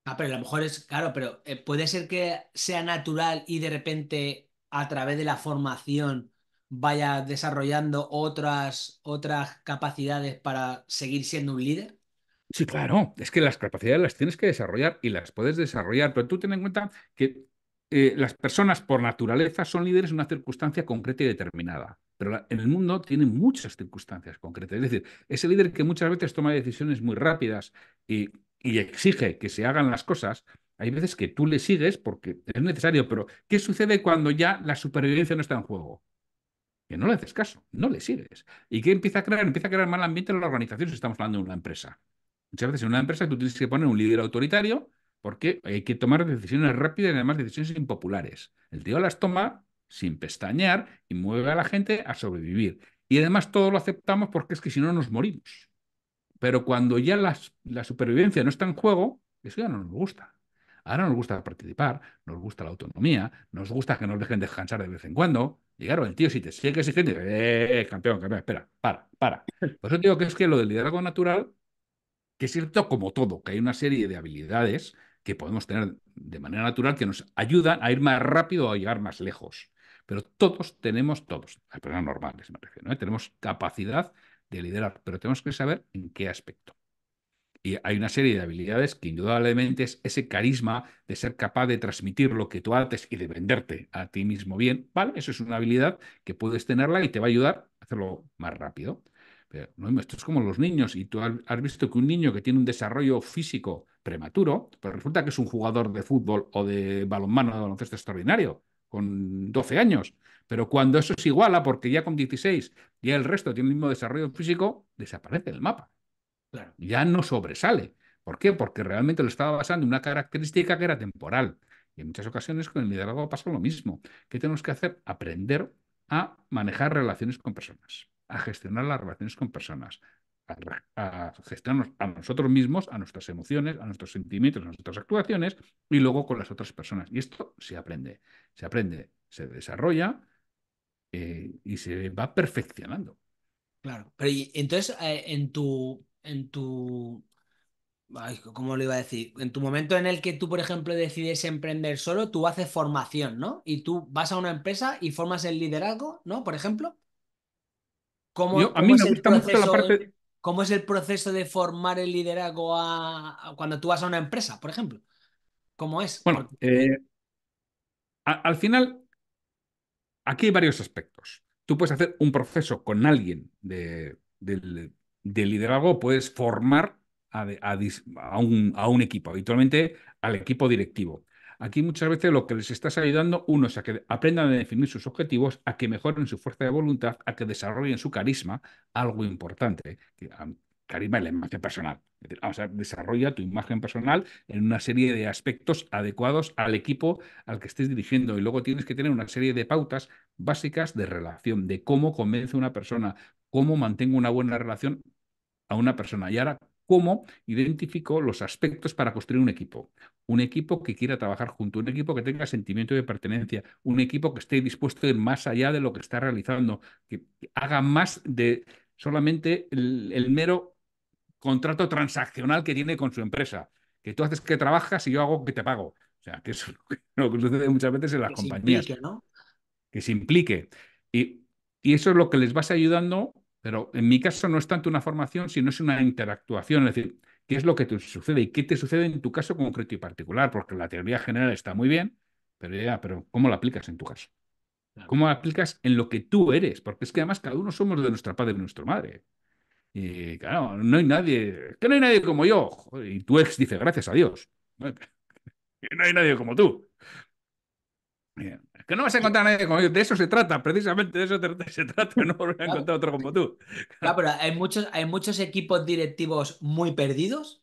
Ah, pero a lo mejor es, claro, pero eh, puede ser que sea natural y de repente a través de la formación vaya desarrollando otras, otras capacidades para seguir siendo un líder? Sí, claro, es que las capacidades las tienes que desarrollar y las puedes desarrollar, pero tú ten en cuenta que eh, las personas por naturaleza son líderes en una circunstancia concreta y determinada, pero en el mundo tienen muchas circunstancias concretas. Es decir, ese líder que muchas veces toma decisiones muy rápidas y, y exige que se hagan las cosas, hay veces que tú le sigues porque es necesario, pero ¿qué sucede cuando ya la supervivencia no está en juego? Que no le haces caso, no le sigues. ¿Y qué empieza a crear? Empieza a crear mal ambiente en la organización si estamos hablando de una empresa. Muchas veces en una empresa tú tienes que poner un líder autoritario porque hay que tomar decisiones rápidas y además decisiones impopulares. El tío las toma sin pestañear y mueve a la gente a sobrevivir. Y además todo lo aceptamos porque es que si no nos morimos. Pero cuando ya la supervivencia no está en juego, eso ya no nos gusta. Ahora nos gusta participar, nos gusta la autonomía, nos gusta que nos dejen descansar de vez en cuando. Y claro, el tío, si te sigue exigiendo, eh, eh, campeón, campeón, espera, para, para. Por eso digo que es que lo del liderazgo natural, que es cierto como todo, que hay una serie de habilidades que podemos tener de manera natural que nos ayudan a ir más rápido o a llegar más lejos. Pero todos tenemos, todos, las personas normales me refiero, tenemos capacidad de liderar, pero tenemos que saber en qué aspecto y hay una serie de habilidades que indudablemente es ese carisma de ser capaz de transmitir lo que tú haces y de venderte a ti mismo bien, ¿vale? Eso es una habilidad que puedes tenerla y te va a ayudar a hacerlo más rápido. Pero, no, esto es como los niños y tú has visto que un niño que tiene un desarrollo físico prematuro, pues resulta que es un jugador de fútbol o de balonmano de baloncesto extraordinario con 12 años. Pero cuando eso se iguala, porque ya con 16 ya el resto tiene el mismo desarrollo físico, desaparece del mapa. Ya no sobresale. ¿Por qué? Porque realmente lo estaba basando en una característica que era temporal. Y en muchas ocasiones con el liderazgo pasa lo mismo. ¿Qué tenemos que hacer? Aprender a manejar relaciones con personas, a gestionar las relaciones con personas, a, gestionarnos a nosotros mismos, a nuestras emociones, a nuestros sentimientos, a nuestras actuaciones y luego con las otras personas. Y esto se aprende, se aprende, se desarrolla eh, y se va perfeccionando. Claro, pero entonces eh, en tu en tu... ¿Cómo lo iba a decir? En tu momento en el que tú, por ejemplo, decides emprender solo, tú haces formación, ¿no? Y tú vas a una empresa y formas el liderazgo, ¿no? Por ejemplo. ¿Cómo, a mí me mucho la parte... ¿Cómo es el proceso de formar el liderazgo a, cuando tú vas a una empresa, por ejemplo? ¿Cómo es? Bueno, eh, al final, aquí hay varios aspectos. Tú puedes hacer un proceso con alguien de, del de liderazgo puedes formar a, un, equipo, habitualmente al equipo directivo. Aquí muchas veces lo que les estás ayudando, uno es a que aprendan a definir sus objetivos, a que mejoren su fuerza de voluntad, a que desarrollen su carisma, algo importante. Que, ah, carisma y la imagen personal. a desarrolla tu imagen personal en una serie de aspectos adecuados al equipo al que estés dirigiendo. Y luego tienes que tener una serie de pautas básicas de relación, de cómo convence una persona, cómo mantengo una buena relación a una persona. Y ahora, ¿cómo identifico los aspectos para construir un equipo? Un equipo que quiera trabajar junto, un equipo que tenga sentimiento de pertenencia, un equipo que esté dispuesto más allá de lo que está realizando, que haga más de solamente el, mero contrato transaccional que tiene con su empresa. Que tú haces que trabajas y yo hago que te pago. O sea, que eso es lo que sucede muchas veces en las compañías. ¿no? Que se implique. Y, y, eso es lo que les vas ayudando pero en mi caso no es tanto una formación, sino es una interactuación, es decir, qué es lo que te sucede y qué te sucede en tu caso concreto y particular, porque la teoría general está muy bien, pero pero ¿cómo la aplicas en tu caso? ¿Cómo la aplicas en lo que tú eres? Porque es que además cada uno somos de nuestra padre y nuestra madre. Y claro, no hay nadie, que no hay nadie como yo. y tu ex dice, gracias a Dios. No hay nadie como tú. Bien. Que no vas a encontrar a nadie como De eso se trata, precisamente de eso se trata. no voy a encontrar otro como tú. Claro, pero hay muchos, hay muchos equipos directivos muy perdidos.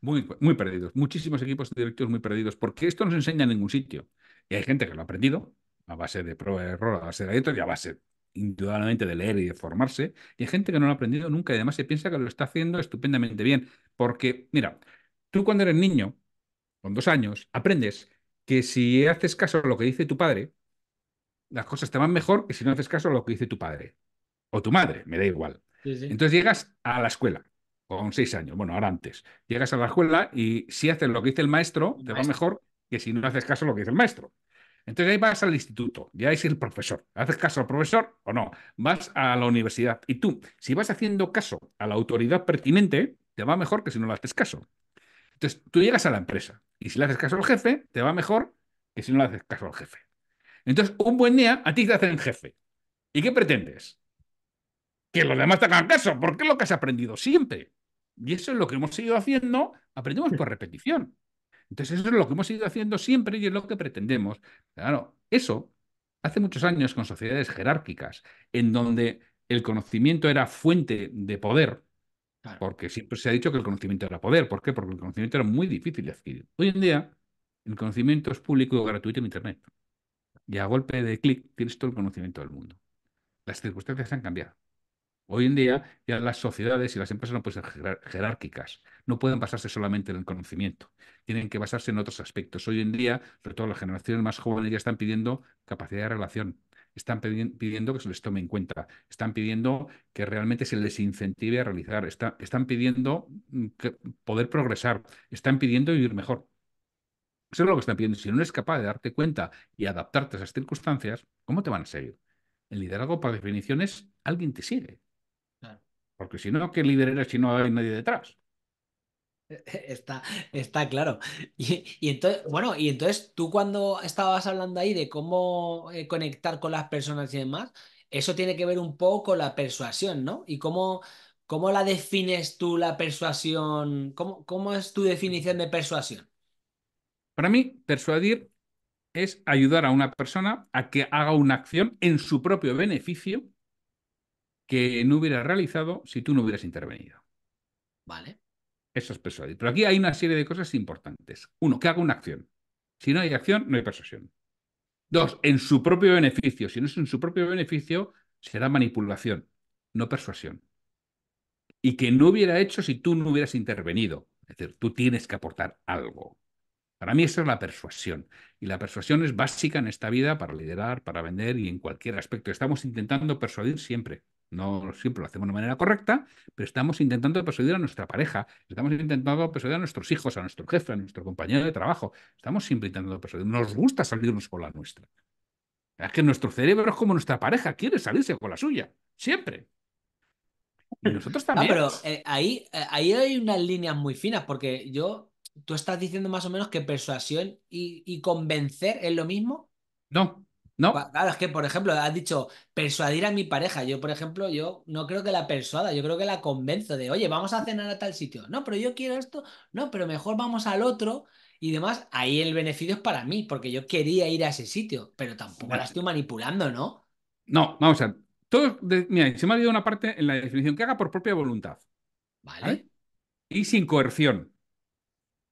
Muy, muy perdidos, muchísimos equipos directivos muy perdidos, porque esto no se enseña en ningún sitio. Y hay gente que lo ha aprendido a base de prueba de error, a base de y a base indudablemente de leer y de formarse. Y hay gente que no lo ha aprendido nunca y además se piensa que lo está haciendo estupendamente bien. Porque, mira, tú cuando eres niño, con dos años, aprendes que si haces caso a lo que dice tu padre, las cosas te van mejor que si no haces caso a lo que dice tu padre o tu madre, me da igual. Entonces llegas a la escuela con seis años, bueno, ahora antes, llegas a la escuela y si haces lo que dice el maestro, te va mejor que si no haces caso a lo que dice el maestro. Entonces ahí vas al instituto, ya es el profesor. ¿Haces caso al profesor o no? Vas a la universidad. Y tú, si vas haciendo caso a la autoridad pertinente, te va mejor que si no le haces caso. Entonces, tú llegas a la empresa y si le haces caso al jefe, te va mejor que si no le haces caso al jefe. Entonces, un buen día a ti te hacen jefe. ¿Y qué pretendes? Que los demás te hagan caso, porque es lo que has aprendido siempre. Y eso es lo que hemos seguido haciendo, aprendemos por repetición. Entonces, eso es lo que hemos ido haciendo siempre y es lo que pretendemos. Claro, eso hace muchos años con sociedades jerárquicas, en donde el conocimiento era fuente de poder, porque siempre se ha dicho que el conocimiento era poder. ¿Por qué? Porque el conocimiento era muy difícil de adquirir. Hoy en día, el conocimiento es público y gratuito en Internet. Y a golpe de clic tienes todo el conocimiento del mundo. Las circunstancias han cambiado. Hoy en día ya las sociedades y las empresas no pueden ser jerárquicas, no pueden basarse solamente en el conocimiento, tienen que basarse en otros aspectos. Hoy en día, sobre todo las generaciones más jóvenes ya están pidiendo capacidad de relación, están pidiendo que se les tome en cuenta, están pidiendo que realmente se les incentive a realizar, están pidiendo mm, poder progresar, están pidiendo vivir mejor. Eso es lo que están pidiendo. Si no eres capaz de darte cuenta y adaptarte a esas circunstancias, ¿cómo te van a seguir? El liderazgo, por definición, es alguien te sigue. Porque si no, ¿qué líder eres si no hay nadie detrás? Está, está claro. Y, entonces, bueno, y entonces tú cuando estabas hablando ahí de cómo eh, conectar con las personas y demás, eso tiene que ver un poco con la persuasión, ¿no? Y cómo, cómo la defines tú la persuasión, cómo es tu definición de persuasión. Para mí, persuadir es ayudar a una persona a que haga una acción en su propio beneficio que no hubiera realizado si tú no hubieras intervenido. Vale es persuadir. Pero aquí hay una serie de cosas importantes. Uno, que haga una acción. Si no hay acción, no hay persuasión. Dos, en su propio beneficio. Si no es en su propio beneficio, será manipulación, no persuasión. Y que no hubiera hecho si tú no hubieras intervenido. Es decir, tú tienes que aportar algo. Para mí esa es la persuasión. Y la persuasión es básica en esta vida para liderar, para vender y en cualquier aspecto. Estamos intentando persuadir siempre. No siempre lo hacemos de manera correcta, pero estamos intentando persuadir a nuestra pareja, estamos intentando persuadir a nuestros hijos, a nuestro jefe, a nuestro compañero de trabajo. Estamos siempre intentando persuadir. Nos gusta salirnos con la nuestra. Es que nuestro cerebro es como nuestra pareja, quiere salirse con la suya, siempre. Y nosotros ah, también. Ah, pero eh, ahí, eh, ahí hay unas líneas muy finas, porque yo, tú estás diciendo más o menos que persuasión y convencer es lo mismo. No, ¿No? Claro, es que, por ejemplo, has dicho persuadir a mi pareja. Yo, por ejemplo, yo no creo que la persuada, yo creo que la convenzo de, oye, vamos a cenar a tal sitio. No, pero yo quiero esto. No, pero mejor vamos al otro y demás. Ahí el beneficio es para mí, porque yo quería ir a ese sitio, pero tampoco la estoy manipulando, ¿no? No, vamos a Todo, mira, se me ha olvidado una parte en la definición que haga por propia voluntad. Vale. Y sin coerción.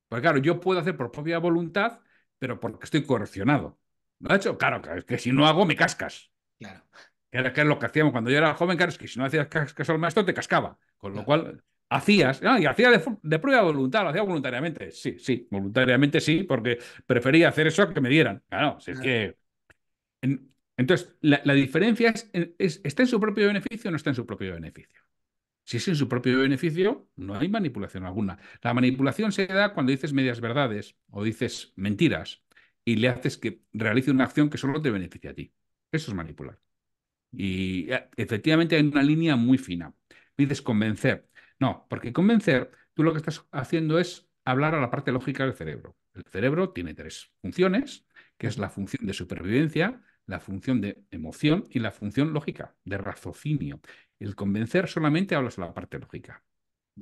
porque claro, yo puedo hacer por propia voluntad, pero porque estoy coercionado hecho? Claro, es que si no hago, me cascas. Claro. era, que es lo que hacíamos cuando yo era joven, claro, es que si no hacías cascas al maestro, te cascaba. Con lo cual, hacías, no, ah, y hacía de, de, prueba voluntad, lo hacía voluntariamente. Sí, sí, voluntariamente sí, porque prefería hacer eso que me dieran. Claro, es que. entonces, la, diferencia es, ¿está en su propio beneficio o no está en su propio beneficio? Si es en su propio beneficio, no hay manipulación alguna. La manipulación se da cuando dices medias verdades o dices mentiras y le haces que realice una acción que solo te beneficia a ti. Eso es manipular. Y eh, efectivamente hay una línea muy fina. Me dices convencer. No, porque convencer, tú lo que estás haciendo es hablar a la parte lógica del cerebro. El cerebro tiene tres funciones, que es la función de supervivencia, la función de emoción y la función lógica, de raciocinio. El convencer solamente hablas a la parte lógica.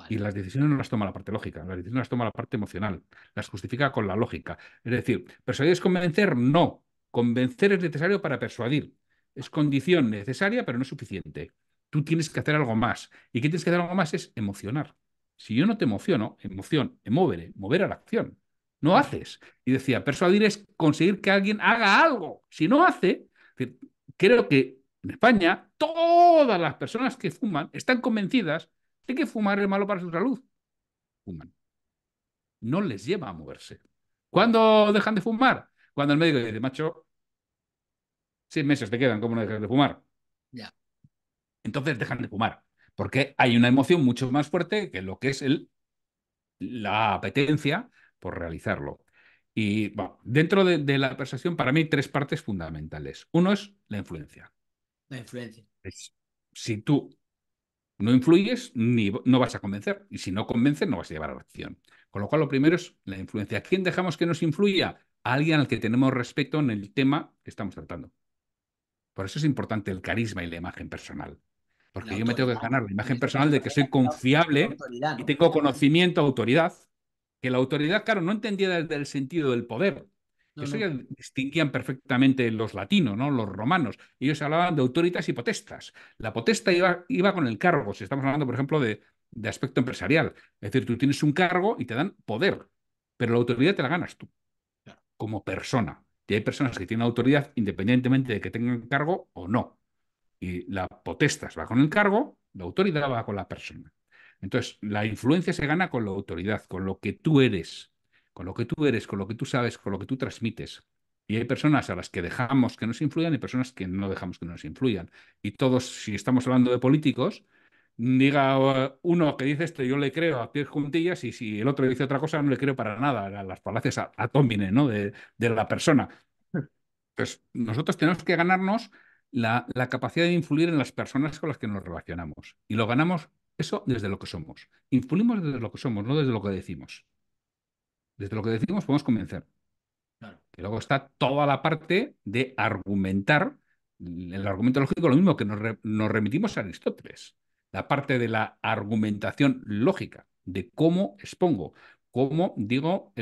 Y las decisiones no las toma la parte lógica, las decisiones las toma la parte emocional, las justifica con la lógica. Es decir, persuadir es convencer, no. Convencer es necesario para persuadir. Es condición necesaria, pero no suficiente. Tú tienes que hacer algo más. ¿Y qué tienes que hacer algo más? Es emocionar. Si yo no te emociono, emoción, mover mover a la acción. No haces. Y decía, persuadir es conseguir que alguien haga algo. Si no hace, creo que en España todas las personas que fuman están convencidas que fumar es malo para su salud. Fuman. No les lleva a moverse. ¿Cuándo dejan de fumar? Cuando el médico dice, macho, seis meses te quedan, ¿cómo no dejas de fumar? Ya. Entonces dejan de fumar. Porque hay una emoción mucho más fuerte que lo que es la apetencia por realizarlo. Y bueno, dentro de, la persuasión, para mí, tres partes fundamentales. Uno es la influencia. La influencia. si tú no influyes ni no vas a convencer. Y si no convences, no vas a llevar a la acción. Con lo cual, lo primero es la influencia. ¿A quién dejamos que nos influya? A alguien al que tenemos respeto en el tema que estamos tratando. Por eso es importante el carisma y la imagen personal. Porque yo me tengo que ganar la imagen personal de que soy confiable y tengo conocimiento, autoridad. Que la autoridad, claro, no entendía desde el sentido del poder, eso ya distinguían perfectamente los latinos, ¿no? los romanos. Ellos hablaban de autoritas y potestas. La potesta iba, con el cargo, si estamos hablando, por ejemplo, de, de aspecto empresarial. Es decir, tú tienes un cargo y te dan poder, pero la autoridad te la ganas tú, como persona. Y hay personas que tienen autoridad independientemente de que tengan cargo o no. Y la potestas va con el cargo, la autoridad va con la persona. Entonces, la influencia se gana con la autoridad, con lo que tú eres con lo que tú eres, con lo que tú sabes, con lo que tú transmites. Y hay personas a las que dejamos que nos influyan y personas que no dejamos que nos influyan. Y todos, si estamos hablando de políticos, diga uh, uno que dice esto, yo le creo a pies juntillas, y si el otro dice otra cosa, no le creo para nada a las a atómines ¿no? de, la persona. Pues nosotros tenemos que ganarnos la, la capacidad de influir en las personas con las que nos relacionamos. Y lo ganamos eso desde lo que somos. Influimos desde lo que somos, no desde lo que decimos desde lo que decimos podemos convencer. Y luego está toda la parte de argumentar, el argumento lógico, lo mismo que nos, remitimos a Aristóteles, la parte de la argumentación lógica, de cómo expongo, cómo digo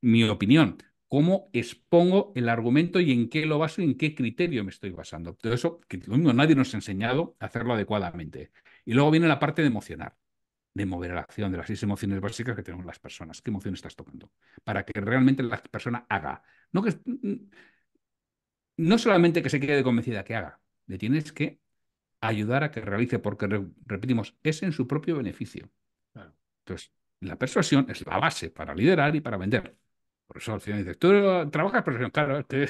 mi opinión, cómo expongo el argumento y en qué lo baso y en qué criterio me estoy basando. Todo eso, que lo mismo, nadie nos ha enseñado a hacerlo adecuadamente. Y luego viene la parte de emocionar de mover la acción, de las seis emociones básicas que tenemos las personas. ¿Qué emoción estás tocando? Para que realmente la persona haga. No, que, mm, mm, no solamente que se quede convencida, que haga. Le tienes que ayudar a que realice, porque, repetimos, es en su propio beneficio. Entonces, la persuasión es la base para liderar y para vender. Por eso al final dices, tú trabajas persuasión, claro, te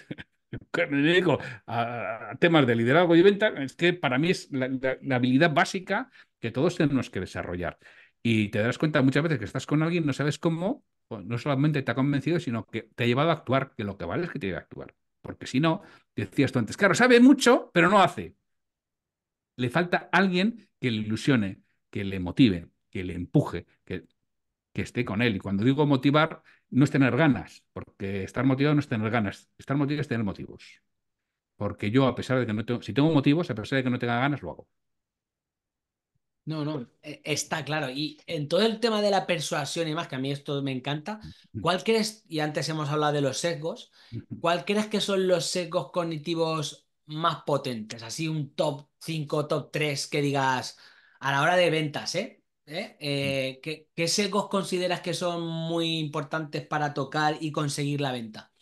me dedico a, temas de liderazgo y venta, es que para mí es la habilidad básica que todos tenemos que desarrollar. Y te darás cuenta muchas veces que estás con alguien, no sabes cómo, no solamente te ha convencido, sino que te ha llevado a actuar, que lo que vale es que te lleve a actuar. Porque si no, decías tú antes, claro, sabe mucho, pero no hace. Le falta alguien que le ilusione, que le motive, que le empuje, que, que esté con él. Y cuando digo motivar, no es tener ganas, porque estar motivado no es tener ganas, estar motivado es tener motivos. Porque yo, a pesar de que no tengo, si tengo motivos, a pesar de que no tenga ganas, lo hago. No, no, eh, está claro. Y en todo el tema de la persuasión y más, que a mí esto me encanta, mm. ¿cuál crees, y antes hemos hablado de los sesgos, ¿cuál crees que son los sesgos cognitivos más potentes? Así un top 5, top 3 que digas a la hora de ventas, ¿eh? ¿Eh? Mm. eh qué sesgos consideras que son muy importantes para tocar y conseguir la venta?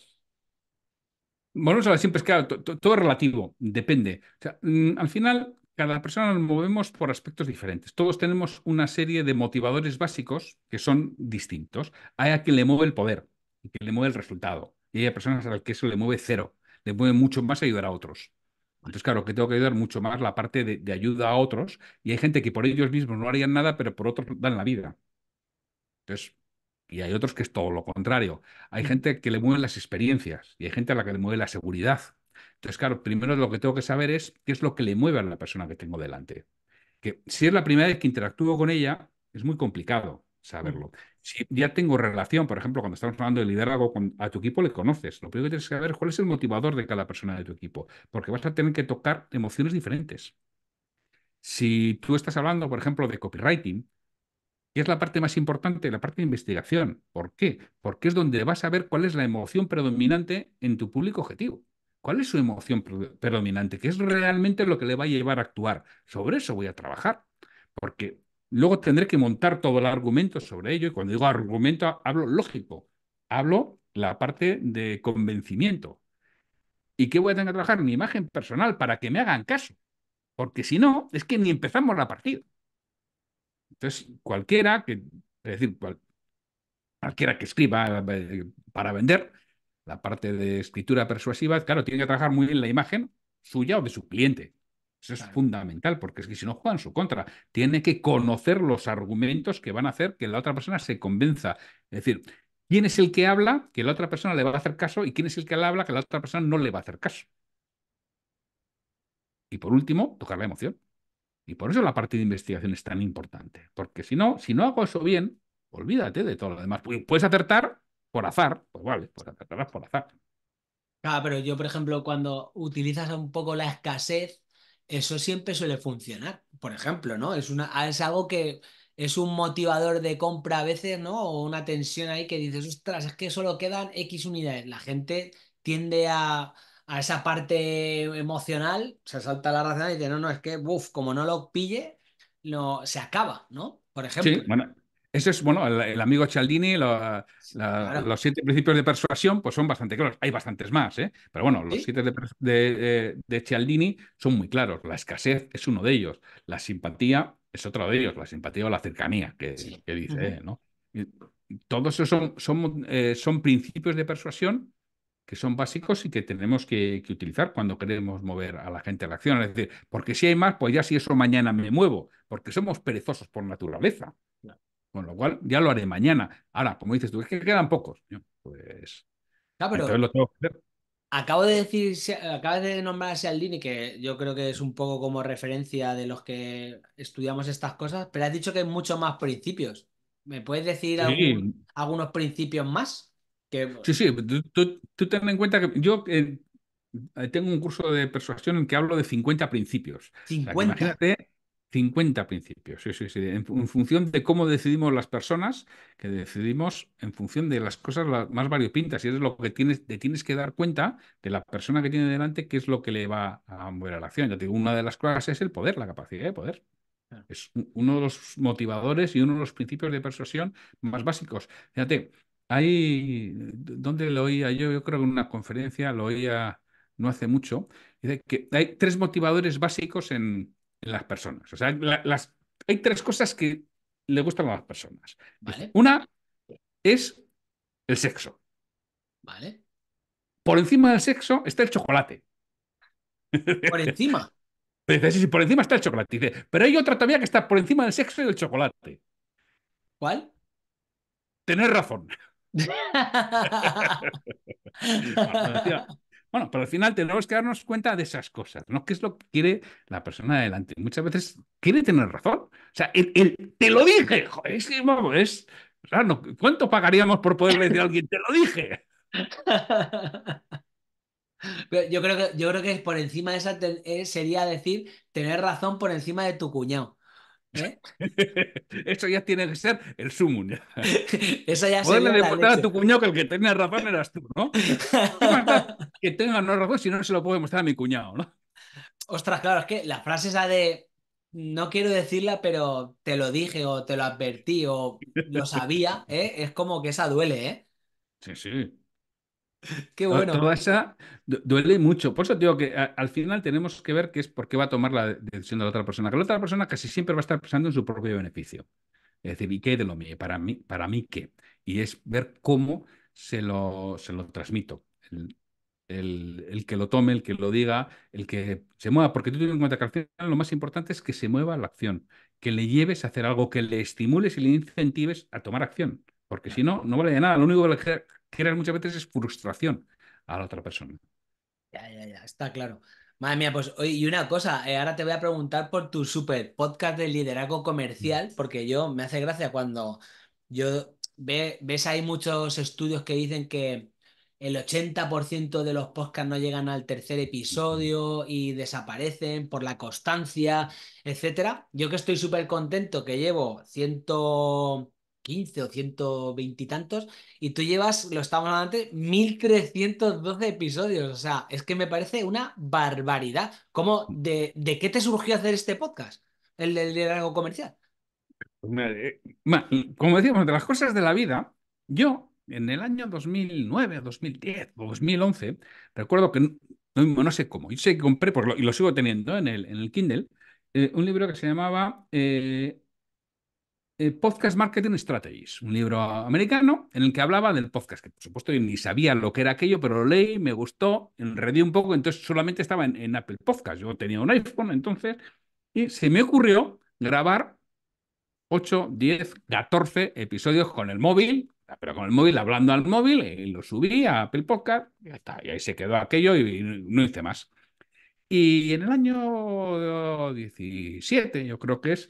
Bueno, siempre es claro, todo es relativo, depende. sea, mm, al final, cada persona nos movemos por aspectos diferentes. Todos tenemos una serie de motivadores básicos que son distintos. Hay a quien le mueve el poder, y que le mueve el resultado. Y hay personas a las que eso le mueve cero. Le mueve mucho más ayudar a otros. Entonces, claro, que tengo que ayudar mucho más la parte de, ayuda a otros. Y hay gente que por ellos mismos no harían nada, pero por otros dan la vida. Entonces, y hay otros que es todo lo contrario. Hay mm. gente que le mueven las experiencias y hay gente a la que le mueve la seguridad entonces, claro, primero lo que tengo que saber es qué es lo que le mueve a la persona que tengo delante. Que si es la primera vez que interactúo con ella, es muy complicado mm. saberlo. Si ya tengo relación, por ejemplo, cuando estamos hablando de liderazgo, a tu equipo le conoces. Lo primero que tienes que saber es cuál es el motivador de cada persona de tu equipo, porque vas a tener que tocar emociones diferentes. Si tú estás hablando, por ejemplo, de copywriting, ¿qué es la parte más importante, la parte de investigación. ¿Por qué? Porque es donde vas a ver cuál es la emoción predominante en tu público objetivo. ¿Cuál es su emoción predominante? ¿Qué es realmente lo que le va a llevar a actuar? Sobre eso voy a trabajar, porque luego tendré que montar todo el argumento sobre ello, y cuando digo argumento hablo lógico, hablo la parte de convencimiento. ¿Y qué voy a tener que trabajar? Mi imagen personal para que me hagan caso, porque si no, es que ni empezamos la partida. Entonces, cualquiera que, es decir, cualquiera que escriba eh, para vender, la parte de escritura persuasiva, claro, tiene que trabajar muy bien la imagen suya o de su cliente. Eso es fundamental, porque es que si no juega en su contra, tiene que conocer los argumentos que van a hacer que la otra persona se convenza. Es decir, quién es el que habla que la otra persona le va a hacer caso y quién es el que habla que la otra persona no le va a hacer caso. Y por último, tocar la emoción. Y por eso la parte de investigación es tan importante, porque si no, si no hago eso bien, olvídate de todo lo demás. Puedes acertar por azar, pues vale, por pues acertarás por azar. Ah, pero yo, por ejemplo, cuando utilizas un poco la escasez, eso siempre suele funcionar, por ejemplo, ¿no? Es, una, es algo que es un motivador de compra a veces, ¿no? O una tensión ahí que dices, ostras, es que solo quedan X unidades. La gente tiende a, esa parte emocional, se salta la razón y dice, no, no, es que, uff, como no lo pille, no, se acaba, ¿no? Por ejemplo. Sí, bueno, es, bueno, el, amigo Cialdini, los siete principios de persuasión, pues son bastante claros. Hay bastantes más, ¿eh? Pero bueno, los siete eh, de, Cialdini son muy claros. La escasez es uno de ellos. La simpatía es otro de ellos. La simpatía o la cercanía, que, dice, ¿no? todos esos son, son, eh, son, principios de persuasión que son básicos y que tenemos que, que, utilizar cuando queremos mover a la gente a la acción. Es decir, porque si hay más, pues ya si eso mañana me muevo, porque somos perezosos por naturaleza. Con lo cual, ya lo haré mañana. Ahora, como dices tú, es que quedan pocos. Pues. pero Acabo de decir, acabas de nombrar a Sealdini, que yo creo que es un poco como referencia de los que estudiamos estas cosas, pero has dicho que hay muchos más principios. ¿Me puedes decir algunos principios más? Sí, sí, tú, tú, ten en cuenta que yo eh, tengo un curso de persuasión en que hablo de 50 principios. 50. imagínate 50 principios, sí, sí, sí. En, función de cómo decidimos las personas, que decidimos en función de las cosas más variopintas, y es lo que tienes, tienes que dar cuenta de la persona que tiene delante, qué es lo que le va a mover a la acción. yo digo, una de las cosas es el poder, la capacidad de poder. Es uno de los motivadores y uno de los principios de persuasión más básicos. Fíjate, hay, ¿dónde lo oía yo? Yo creo que en una conferencia lo oía no hace mucho. Dice que hay tres motivadores básicos en, las personas. O sea, las, hay tres cosas que le gustan a las personas. Una es el sexo. Vale. Por encima del sexo está el chocolate. Por encima. sí, sí, por encima está el chocolate. Dice, pero hay otra todavía que está por encima del sexo y del chocolate. ¿Cuál? Tener razón. Bueno, pero al final tenemos que darnos cuenta de esas cosas, ¿no? ¿Qué es lo que quiere la persona adelante? Muchas veces quiere tener razón. O sea, el, te lo dije, es que vamos, es. ¿Cuánto pagaríamos por poderle decir a alguien, te lo dije? yo creo que, yo creo que por encima de esa eh, sería decir tener razón por encima de tu cuñado. ¿Eh? Eso ya tiene que ser el sumum. Ya. Eso ya Poderle demostrar a tu cuñado que el que tenía razón eras tú, ¿no? que tenga no razón si no se lo puedo demostrar a mi cuñado, ¿no? Ostras, claro, es que la frase esa de no quiero decirla, pero te lo dije o te lo advertí o lo sabía, ¿eh? es como que esa duele, ¿eh? Sí, sí. Qué bueno. Toda esa duele mucho. Por eso digo que al final tenemos que ver qué es por qué va a tomar la decisión de la otra persona. Que la otra persona casi siempre va a estar pensando en su propio beneficio. Es decir, ¿y qué de lo mío? ¿Para mí, para mí qué? Y es ver cómo se lo, lo transmito. El, que lo tome, el que lo diga, el que se mueva, porque tú tienes en cuenta que al final lo más importante es que se mueva la acción, que le lleves a hacer algo, que le estimules y le incentives a tomar acción, porque si no, no vale de nada. Lo único que generan muchas veces es frustración a la otra persona. Ya, ya, ya, está claro. Madre mía, pues oye, y una cosa, eh, ahora te voy a preguntar por tu super podcast de liderazgo comercial, porque yo me hace gracia cuando yo ve, ves hay muchos estudios que dicen que el 80% de los podcasts no llegan al tercer episodio y desaparecen por la constancia, etcétera. Yo que estoy súper contento que llevo ciento 15 o 120 y tantos, y tú llevas, lo estábamos hablando antes, 1312 episodios. O sea, es que me parece una barbaridad. ¿Cómo, de, qué te surgió hacer este podcast? El de algo comercial. Pues eh, como decíamos, de las cosas de la vida, yo en el año 2009, 2010 o 2011, recuerdo que no, sé cómo, yo sé compré, por lo, y lo sigo teniendo en el, en el Kindle, eh, un libro que se llamaba eh, eh, podcast Marketing Strategies, un libro americano en el que hablaba del podcast, que por supuesto ni sabía lo que era aquello, pero lo leí, me gustó, enredé un poco, entonces solamente estaba en, Apple Podcast. Yo tenía un iPhone entonces y se me ocurrió grabar 8, 10, 14 episodios con el móvil, pero con el móvil, hablando al móvil, y lo subí a Apple Podcast, y, ahí se quedó aquello y, no hice más. Y en el año 17, yo creo que es,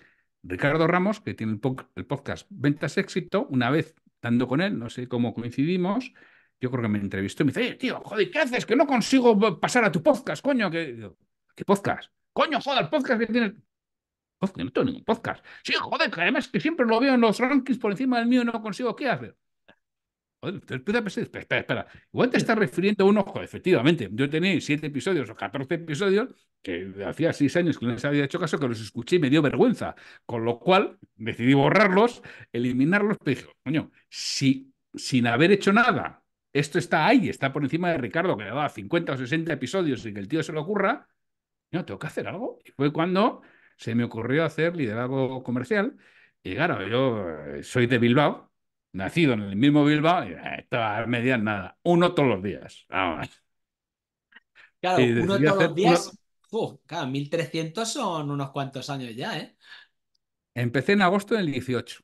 Ricardo Ramos, que tiene el, podcast Ventas Éxito, una vez dando con él, no sé cómo coincidimos, yo creo que me entrevistó y me dice, tío, joder, ¿qué haces? Que no consigo pasar a tu podcast, coño. Que... ¿Qué podcast? Coño, joder, el podcast que tienes. Podcast, no tengo ningún podcast. Sí, joder, que además que siempre lo veo en los rankings por encima del mío y no consigo qué hacer espera, espera, espera. Igual te estás refiriendo a un ojo, efectivamente. Yo tenía siete episodios o 14 episodios que hacía seis años que no les había hecho caso, que los escuché y me dio vergüenza. Con lo cual decidí borrarlos, eliminarlos, pero dije, coño, si sin haber hecho nada, esto está ahí, está por encima de Ricardo, que le daba 50 o 60 episodios sin que el tío se lo ocurra, no, tengo que hacer algo. Y fue cuando se me ocurrió hacer liderazgo comercial. Y claro, yo eh, soy de Bilbao, nacido en el mismo Bilbao, las eh, medias nada, uno todos los días. Claro, uno todos los días, 1300 son unos cuantos años ya, ¿eh? Empecé en agosto del 18.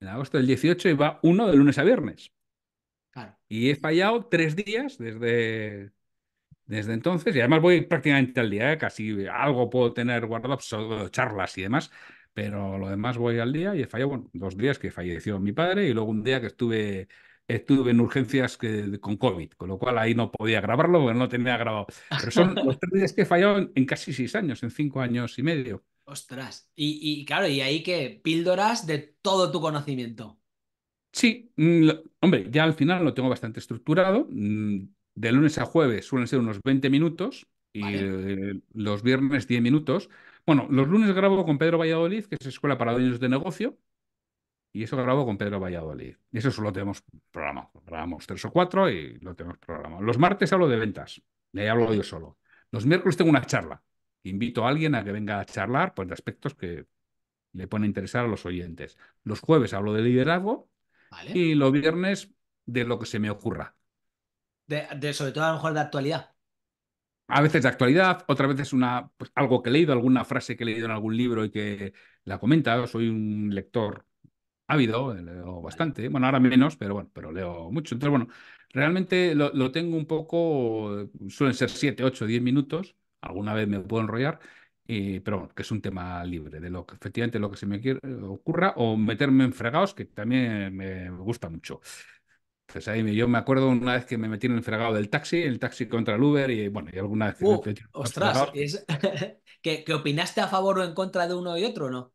En agosto del 18 iba uno de lunes a viernes. Y he fallado tres días desde, desde entonces. Y además voy prácticamente al día, ¿eh? casi algo puedo tener guardado, solo charlas y demás pero lo demás voy al día y he fallado, bueno, dos días que falleció mi padre y luego un día que estuve estuve en urgencias que, con COVID, con lo cual ahí no podía grabarlo porque no tenía grabado. Pero son los tres días que he fallado en, casi seis años, en cinco años y medio. Ostras, y, claro, y ahí que píldoras de todo tu conocimiento. Sí, mm, hombre, ya al final lo tengo bastante estructurado. Mm, de lunes a jueves suelen ser unos 20 minutos y los viernes 10 minutos. Bueno, los lunes grabo con Pedro Valladolid, que es Escuela para Dueños de Negocio, y eso grabo con Pedro Valladolid. Y eso solo tenemos programado. Grabamos tres o cuatro y lo tenemos programado. Los martes hablo de ventas, De ahí hablo yo solo. Los miércoles tengo una charla. Invito a alguien a que venga a charlar pues, de aspectos que le pueden interesar a los oyentes. Los jueves hablo de liderazgo y los viernes de lo que se me ocurra. De, de, sobre todo a lo mejor de actualidad a veces de actualidad, otras veces una, pues, algo que he leído, alguna frase que he leído en algún libro y que la comenta. Soy un lector ávido, leo bastante. Bueno, ahora menos, pero bueno, pero leo mucho. Entonces, bueno, realmente lo, tengo un poco, suelen ser 7, 8, 10 minutos. Alguna vez me puedo enrollar, eh, pero bueno, que es un tema libre de lo que efectivamente lo que se me ocurra o meterme en fregados, que también me gusta mucho. Pues ahí yo me acuerdo una vez que me metí en el fregado del taxi, el taxi contra el Uber, y bueno, y alguna vez. Uh, ¡Ostras! ¿Que, opinaste a favor o en contra de uno y otro no?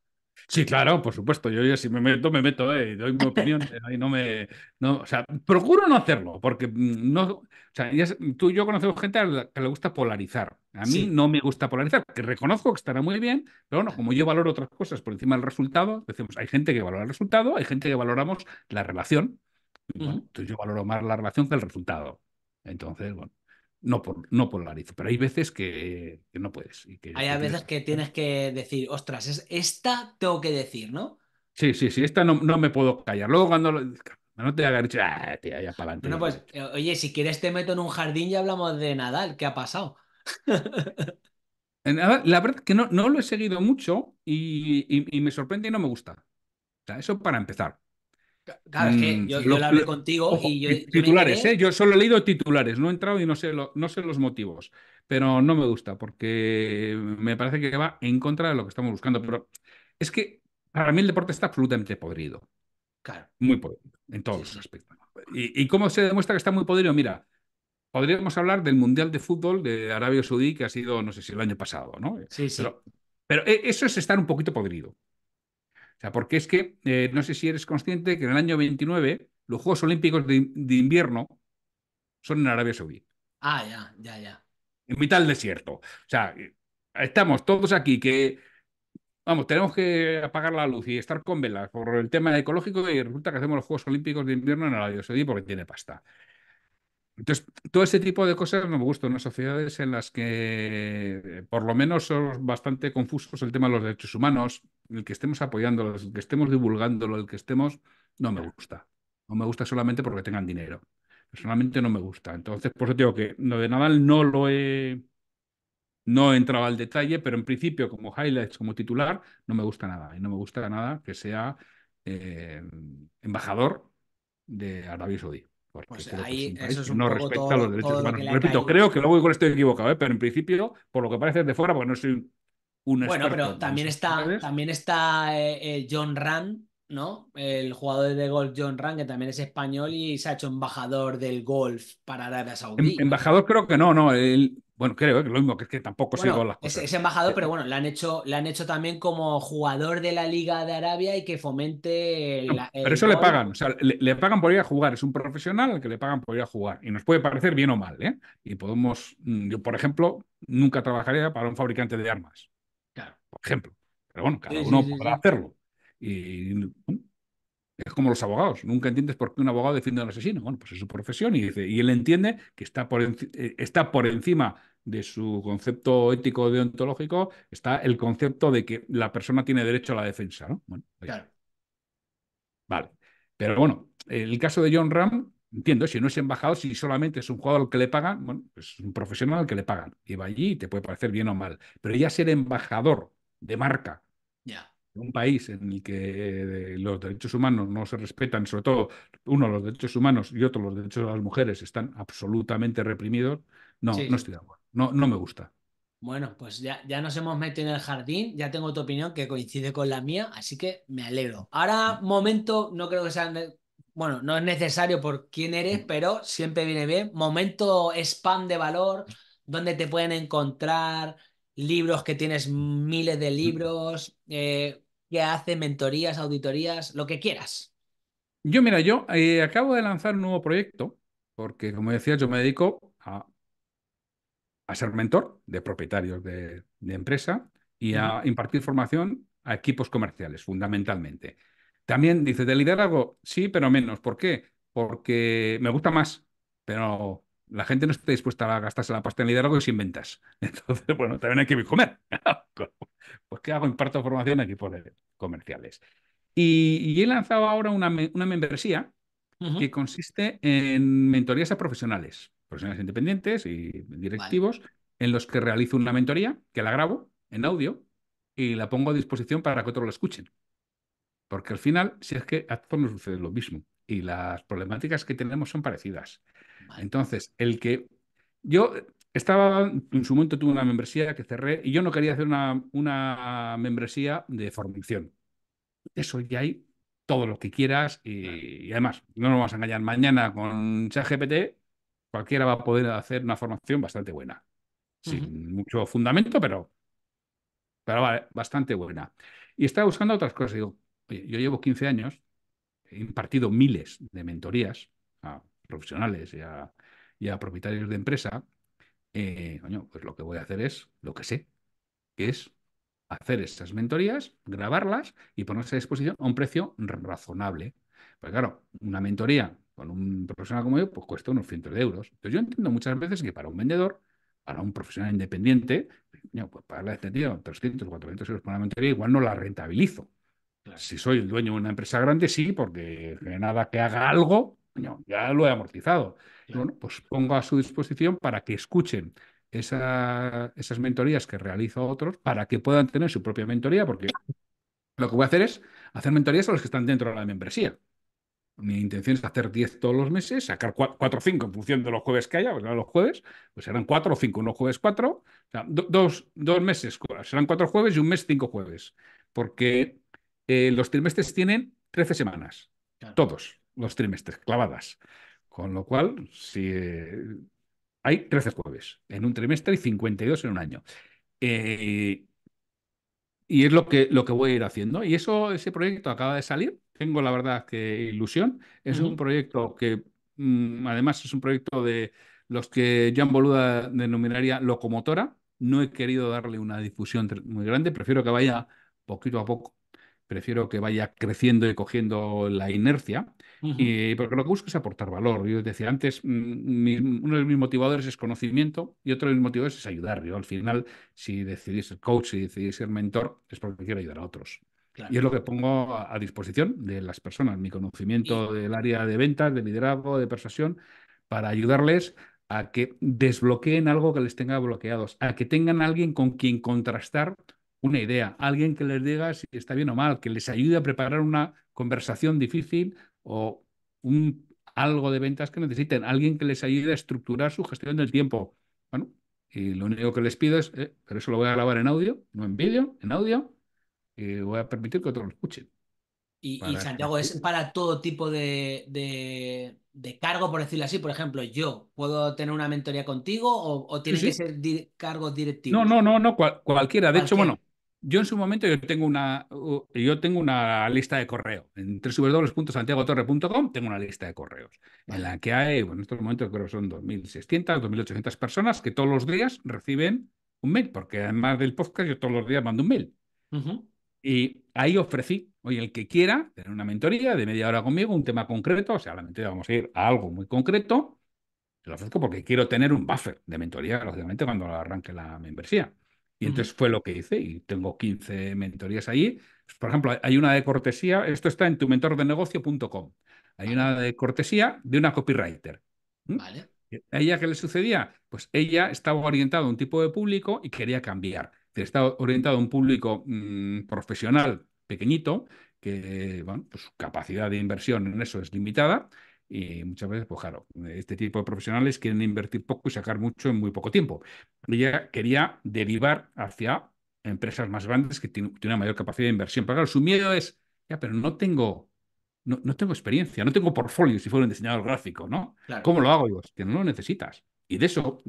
Sí, claro, por supuesto. Yo, si me meto, me meto, eh, doy mi opinión. ahí no me. No, o sea, procuro no hacerlo, porque mm, no. O sea, tú y yo conocemos gente a la que le gusta polarizar. A mí no me gusta polarizar, que reconozco que estará muy bien, pero bueno, como yo valoro otras cosas por encima del resultado, decimos, hay gente que valora el resultado, hay gente que valoramos la relación entonces yo valoro más la relación que el resultado. Entonces, bueno, no, por, no polarizo, pero hay veces que, no puedes. Y hay veces que tienes que decir, ostras, esta tengo que decir, ¿no? Sí, sí, sí, esta no, me puedo callar. Luego cuando... No te hagas dicho, ah, tía, ya para adelante. Pues, pues, oye, si quieres te meto en un jardín y hablamos de Nadal, ¿qué ha pasado? La verdad es que no, lo he seguido mucho y, me sorprende y no me gusta. eso para empezar. Claro, mm, yo, contigo y yo. Titulares, yo ¿eh? Yo solo he leído titulares, no he entrado y no sé, no sé los motivos. Pero no me gusta porque me parece que va en contra de lo que estamos buscando. Pero es que para mí el deporte está absolutamente podrido. Claro. Muy podrido, en todos los aspectos. Y, cómo se demuestra que está muy podrido? Mira, podríamos hablar del Mundial de Fútbol de Arabia Saudí que ha sido, no sé si el año pasado, ¿no? Sí, sí. pero eh, eso es estar un poquito podrido sea, porque es que eh, no sé si eres consciente que en el año 29 los Juegos Olímpicos de, de invierno son en Arabia Saudí. Ah, ya, ya, ya. En mitad del desierto. O sea, eh, estamos todos aquí que, vamos, tenemos que apagar la luz y estar con velas por el tema ecológico y resulta que hacemos los Juegos Olímpicos de invierno en Arabia Saudí porque tiene pasta. Entonces, todo ese tipo de cosas no me gustan. Unas sociedades en las que, por lo menos, son bastante confusos el tema de los derechos humanos, el que estemos apoyándolos, el que estemos divulgándolo, el que estemos, no me gusta. No me gusta solamente porque tengan dinero. Personalmente no me gusta. Entonces, por eso digo que lo de Nadal no lo he. No he entrado al detalle, pero en principio, como highlights, como titular, no me gusta nada. Y no me gusta nada que sea eh, embajador de Arabia Saudí eso pues es un no respeta los derechos humanos. Repito, creo que luego igual estoy equivocado, ¿eh? pero en principio, por lo que parece de fuera, porque no soy un, experto Bueno, pero también está, también eh, está eh, John Rand, ¿no? El jugador de golf John Rand, que también es español y se ha hecho embajador del golf para Arabia em, Saudí. Embajador creo que no, no. El, bueno, creo que eh, lo mismo que es que tampoco bueno, sigo las cosas. Es, embajador, eh, pero eh. bueno, le han hecho, han hecho también como jugador de la Liga de Arabia y que fomente. pero eso le pagan, o sea, le, pagan por ir a jugar. Es un profesional al que le pagan por ir a jugar. Y nos puede parecer bien o mal, ¿eh? Y podemos, mm, yo por ejemplo, nunca trabajaría para un fabricante de armas. Claro. Por ejemplo. Pero bueno, cada uno podrá hacerlo. Y es como los abogados. Nunca entiendes por qué un abogado defiende a un asesino. Bueno, pues es su profesión y, dice, y él entiende que está por, eh, está por encima de su concepto ético deontológico, está el concepto de que la persona tiene derecho a la defensa. ¿no? claro. Vale. Pero bueno, el caso de John Ram, entiendo, si no es embajador, si solamente es un jugador que le pagan, bueno, pues es un profesional al que le pagan. Y va allí y te puede parecer bien o mal. Pero ya ser embajador de marca. Ya un país en el que eh, los derechos humanos no se respetan, sobre todo uno los derechos humanos y otro los derechos de las mujeres están absolutamente reprimidos, no, no estoy de acuerdo, no, no me gusta. Bueno, pues ya, ya nos hemos metido en el jardín, ya tengo tu opinión que coincide con la mía, así que me alegro. Ahora, momento, no creo que sea, bueno, no es necesario por quién eres, pero siempre viene bien, momento spam de valor, donde te pueden encontrar libros que tienes miles de libros, eh, que hace mentorías, auditorías, lo que quieras. Yo, mira, yo eh, acabo de lanzar un nuevo proyecto, porque como decía, yo me dedico a, ser mentor de propietarios de, empresa y a impartir formación a equipos comerciales, fundamentalmente. También dice, de liderazgo, sí, pero menos. ¿Por qué? Porque me gusta más, pero la gente no está dispuesta a gastarse la pasta en liderazgo sin ventas. Entonces, bueno, también hay que comer. pues ¿qué hago? Imparto formación en equipos comerciales. Y, he lanzado ahora una, membresía que consiste en mentorías a profesionales, profesionales independientes y directivos, en los que realizo una mentoría, que la grabo en audio y la pongo a disposición para que otros la escuchen. Porque al final, si es que a todos nos sucede lo mismo y las problemáticas que tenemos son parecidas. Entonces, el que yo estaba, en su momento tuve una membresía que cerré y yo no quería hacer una, una membresía de formación. Eso ya hay todo lo que quieras y, además, no nos vamos a engañar, mañana con ChatGPT cualquiera va a poder hacer una formación bastante buena. Sin mucho fundamento, pero, pero vale, bastante buena. Y estaba buscando otras cosas. Digo, yo llevo 15 años, he impartido miles de mentorías. a profesionales y a, propietarios de empresa, eh, coño, pues lo que voy a hacer es lo que sé, que es hacer estas mentorías, grabarlas y ponerse a disposición a un precio razonable. Pues claro, una mentoría con un profesional como yo, pues cuesta unos cientos de euros. Entonces yo entiendo muchas veces que para un vendedor, para un profesional independiente, coño, pues pagarle este tío 300, 400 euros por una mentoría, igual no la rentabilizo. Si soy el dueño de una empresa grande, sí, porque nada que haga algo, ya lo he amortizado. bueno, pues pongo a su disposición para que escuchen esas mentorías que realizo otros para que puedan tener su propia mentoría, porque lo que voy a hacer es hacer mentorías a los que están dentro de la membresía. Mi intención es hacer 10 todos los meses, sacar 4 o 5 en función de los jueves que haya, pues los jueves, pues serán 4 o 5, unos jueves 4, o sea, dos, dos, meses, serán 4 jueves y un mes 5 jueves, porque eh, los trimestres tienen 13 semanas, todos los trimestres, clavadas. Con lo cual, si eh, hay 13 jueves en un trimestre y 52 en un año. Eh, y es lo que, lo que voy a ir haciendo. Y eso, ese proyecto acaba de salir. Tengo la verdad que ilusión. Es un proyecto que, mm, además, es un proyecto de los que Jean Boluda denominaría locomotora. No he querido darle una difusión muy grande. Prefiero que vaya poquito a poco prefiero que vaya creciendo y cogiendo la inercia, y, porque lo que busco es aportar valor. Yo decía antes, mm, mm, uno de mis motivadores es conocimiento y otro de mis motivadores es ayudar. Yo al final, si decidís ser coach, si decidís ser mentor, es porque quiero ayudar a otros. Y es lo que pongo a, disposición de las personas, mi conocimiento del área de ventas, de liderazgo, de persuasión, para ayudarles a que desbloqueen algo que les tenga bloqueados, a que tengan alguien con quien contrastar una idea, alguien que les diga si está bien o mal, que les ayude a preparar una conversación difícil o un, algo de ventas que necesiten, alguien que les ayude a estructurar su gestión del tiempo. Bueno, y lo único que les pido es, eh, pero eso lo voy a grabar en audio, no en vídeo, en audio, y voy a permitir que otros lo escuchen. Y, Santiago, es para todo tipo de, cargo, por decirlo así. Por ejemplo, yo puedo tener una mentoría contigo o, tiene que ser cargo directivo? No, no, no, no, cualquiera. De hecho, bueno, yo en su momento yo tengo una, yo tengo una lista de correo. En www.santiagotorre.com tengo una lista de correos en la que hay, bueno, en estos momentos creo que son 2.600, 2.800 personas que todos los días reciben un mail, porque además del podcast yo todos los días mando un mail. Y ahí ofrecí, oye, el que quiera tener una mentoría de media hora conmigo, un tema concreto, o sea, la mentoría vamos a ir a algo muy concreto, lo ofrezco porque quiero tener un buffer de mentoría, lógicamente, cuando arranque la membresía. Y entonces fue lo que hice y tengo 15 mentorías ahí. Por ejemplo, hay una de cortesía, esto está en tumentordenegocio.com. Hay una de cortesía de una copywriter. Vale. ¿A ella qué le sucedía? Pues ella estaba orientada a un tipo de público y quería cambiar. Estaba orientada a un público mm, profesional pequeñito, que bueno, pues su capacidad de inversión en eso es limitada, y muchas veces, pues claro, este tipo de profesionales quieren invertir poco y sacar mucho en muy poco tiempo. Ella quería derivar hacia empresas más grandes que tienen una mayor capacidad de inversión. Pero claro, su miedo es, ya, pero no tengo, no, no tengo experiencia, no tengo portfolio si fuera un diseñador gráfico, ¿no? ¿Cómo lo hago yo? Que no lo necesitas. Y de eso,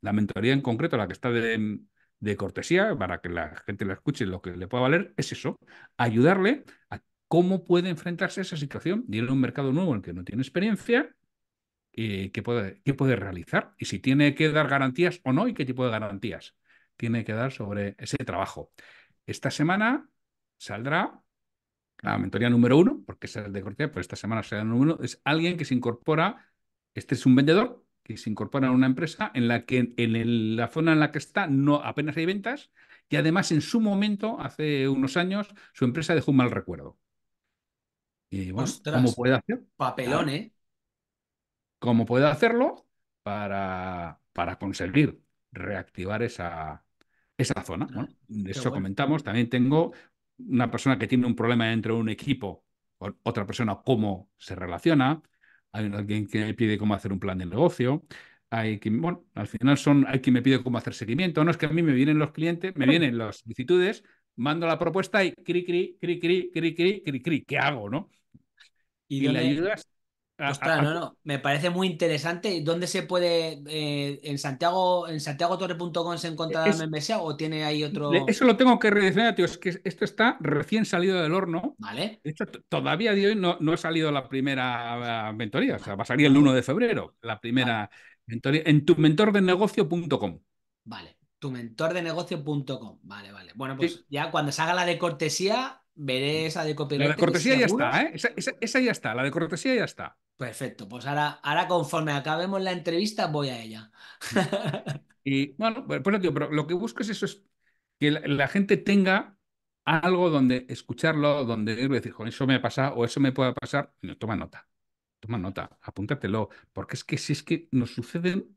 la mentoría en concreto, la que está de, cortesía, para que la gente la escuche lo que le pueda valer, es eso, ayudarle a ¿Cómo puede enfrentarse a esa situación? a un mercado nuevo en el que no tiene experiencia, eh, ¿qué, puede, ¿qué puede realizar? Y si tiene que dar garantías o no, y qué tipo de garantías tiene que dar sobre ese trabajo. Esta semana saldrá la mentoría número uno, porque es es de corte, pero esta semana será el número uno, es alguien que se incorpora, este es un vendedor que se incorpora a una empresa en la que en, la zona en la que está no apenas hay ventas y además en su momento, hace unos años, su empresa dejó un mal recuerdo. Y bueno, ¿cómo puede hacer? Papelón, ¿eh? ¿Cómo puede hacerlo para, para conseguir reactivar esa, zona? eso comentamos. También tengo una persona que tiene un problema dentro de un equipo, otra persona cómo se relaciona, hay alguien que me pide cómo hacer un plan de negocio, hay que, bueno, al final son, hay quien me pide cómo hacer seguimiento, no es que a mí me vienen los clientes, me vienen las solicitudes, mando la propuesta y cri, cri, cri, cri, cri, cri, cri, cri, ¿qué hago, no? ¿Y, ayudas? no, no, me parece muy interesante. ¿Dónde se puede, eh, en Santiago, en santiagotorre.com se encuentra la membresía o tiene ahí otro? Eso lo tengo que rediseñar, tío, es que esto está recién salido del horno. Vale. De todavía de hoy no, no ha salido la primera ah, mentoría, o sea, va a salir el 1 de febrero, la primera mentoría, en tumentordenegocio.com. Vale, tumentordenegocio.com, vale, vale. Bueno, pues ya cuando salga la de cortesía, veré esa de copyright. La de cortesía ya está, ¿eh? Esa, ya está, la de cortesía ya está. Perfecto, pues ahora, ahora conforme acabemos la entrevista voy a ella. y bueno, pues, pues, tío, pero lo que busco es eso, es que la, gente tenga algo donde escucharlo, donde decir, con eso me pasa o eso me puede pasar. toma nota, toma nota, apúntatelo, porque es que si es que nos suceden,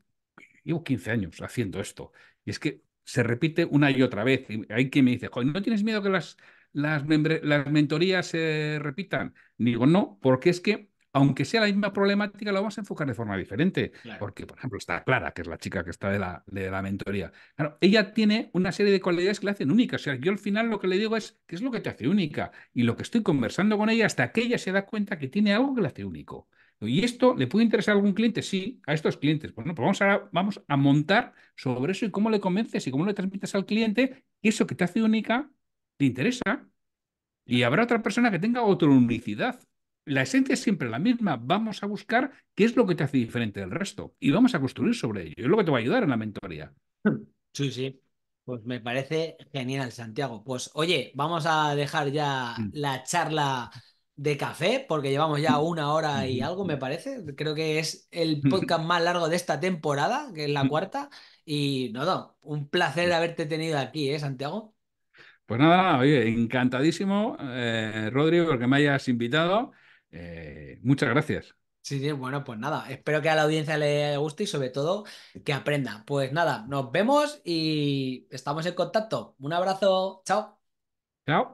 llevo 15 años haciendo esto, y es que se repite una y otra vez. Y hay quien me dice, ¿no tienes miedo que las las, mentorías se repitan? Digo, no, porque es que aunque sea la misma problemática, la vamos a enfocar de forma diferente. Porque, por ejemplo, está Clara, que es la chica que está de la, de la mentoría. Claro, ella tiene una serie de cualidades que la hacen única. O sea, yo al final lo que le digo es, ¿qué es lo que te hace única? Y lo que estoy conversando con ella hasta que ella se da cuenta que tiene algo que la hace único. ¿Y esto le puede interesar a algún cliente? Sí, a estos clientes. Bueno, pues, pues vamos a, vamos a montar sobre eso y cómo le convences y cómo le transmites al cliente eso que te hace única te interesa. Y habrá otra persona que tenga otra unicidad. La esencia es siempre la misma. Vamos a buscar qué es lo que te hace diferente del resto y vamos a construir sobre ello. Es lo que te va a ayudar en la mentoría. Sí, sí. Pues me parece genial, Santiago. Pues oye, vamos a dejar ya mm. la charla de café, porque llevamos ya una hora y algo, me parece. Creo que es el podcast más largo de esta temporada, que es la mm. cuarta. Y no, no, un placer mm. haberte tenido aquí, ¿eh, Santiago? Pues nada, oye, encantadísimo, eh, Rodrigo, porque me hayas invitado. Eh, muchas gracias. Sí, sí, bueno, pues nada, espero que a la audiencia le guste y sobre todo que aprenda. Pues nada, nos vemos y estamos en contacto. Un abrazo, chao. Chao.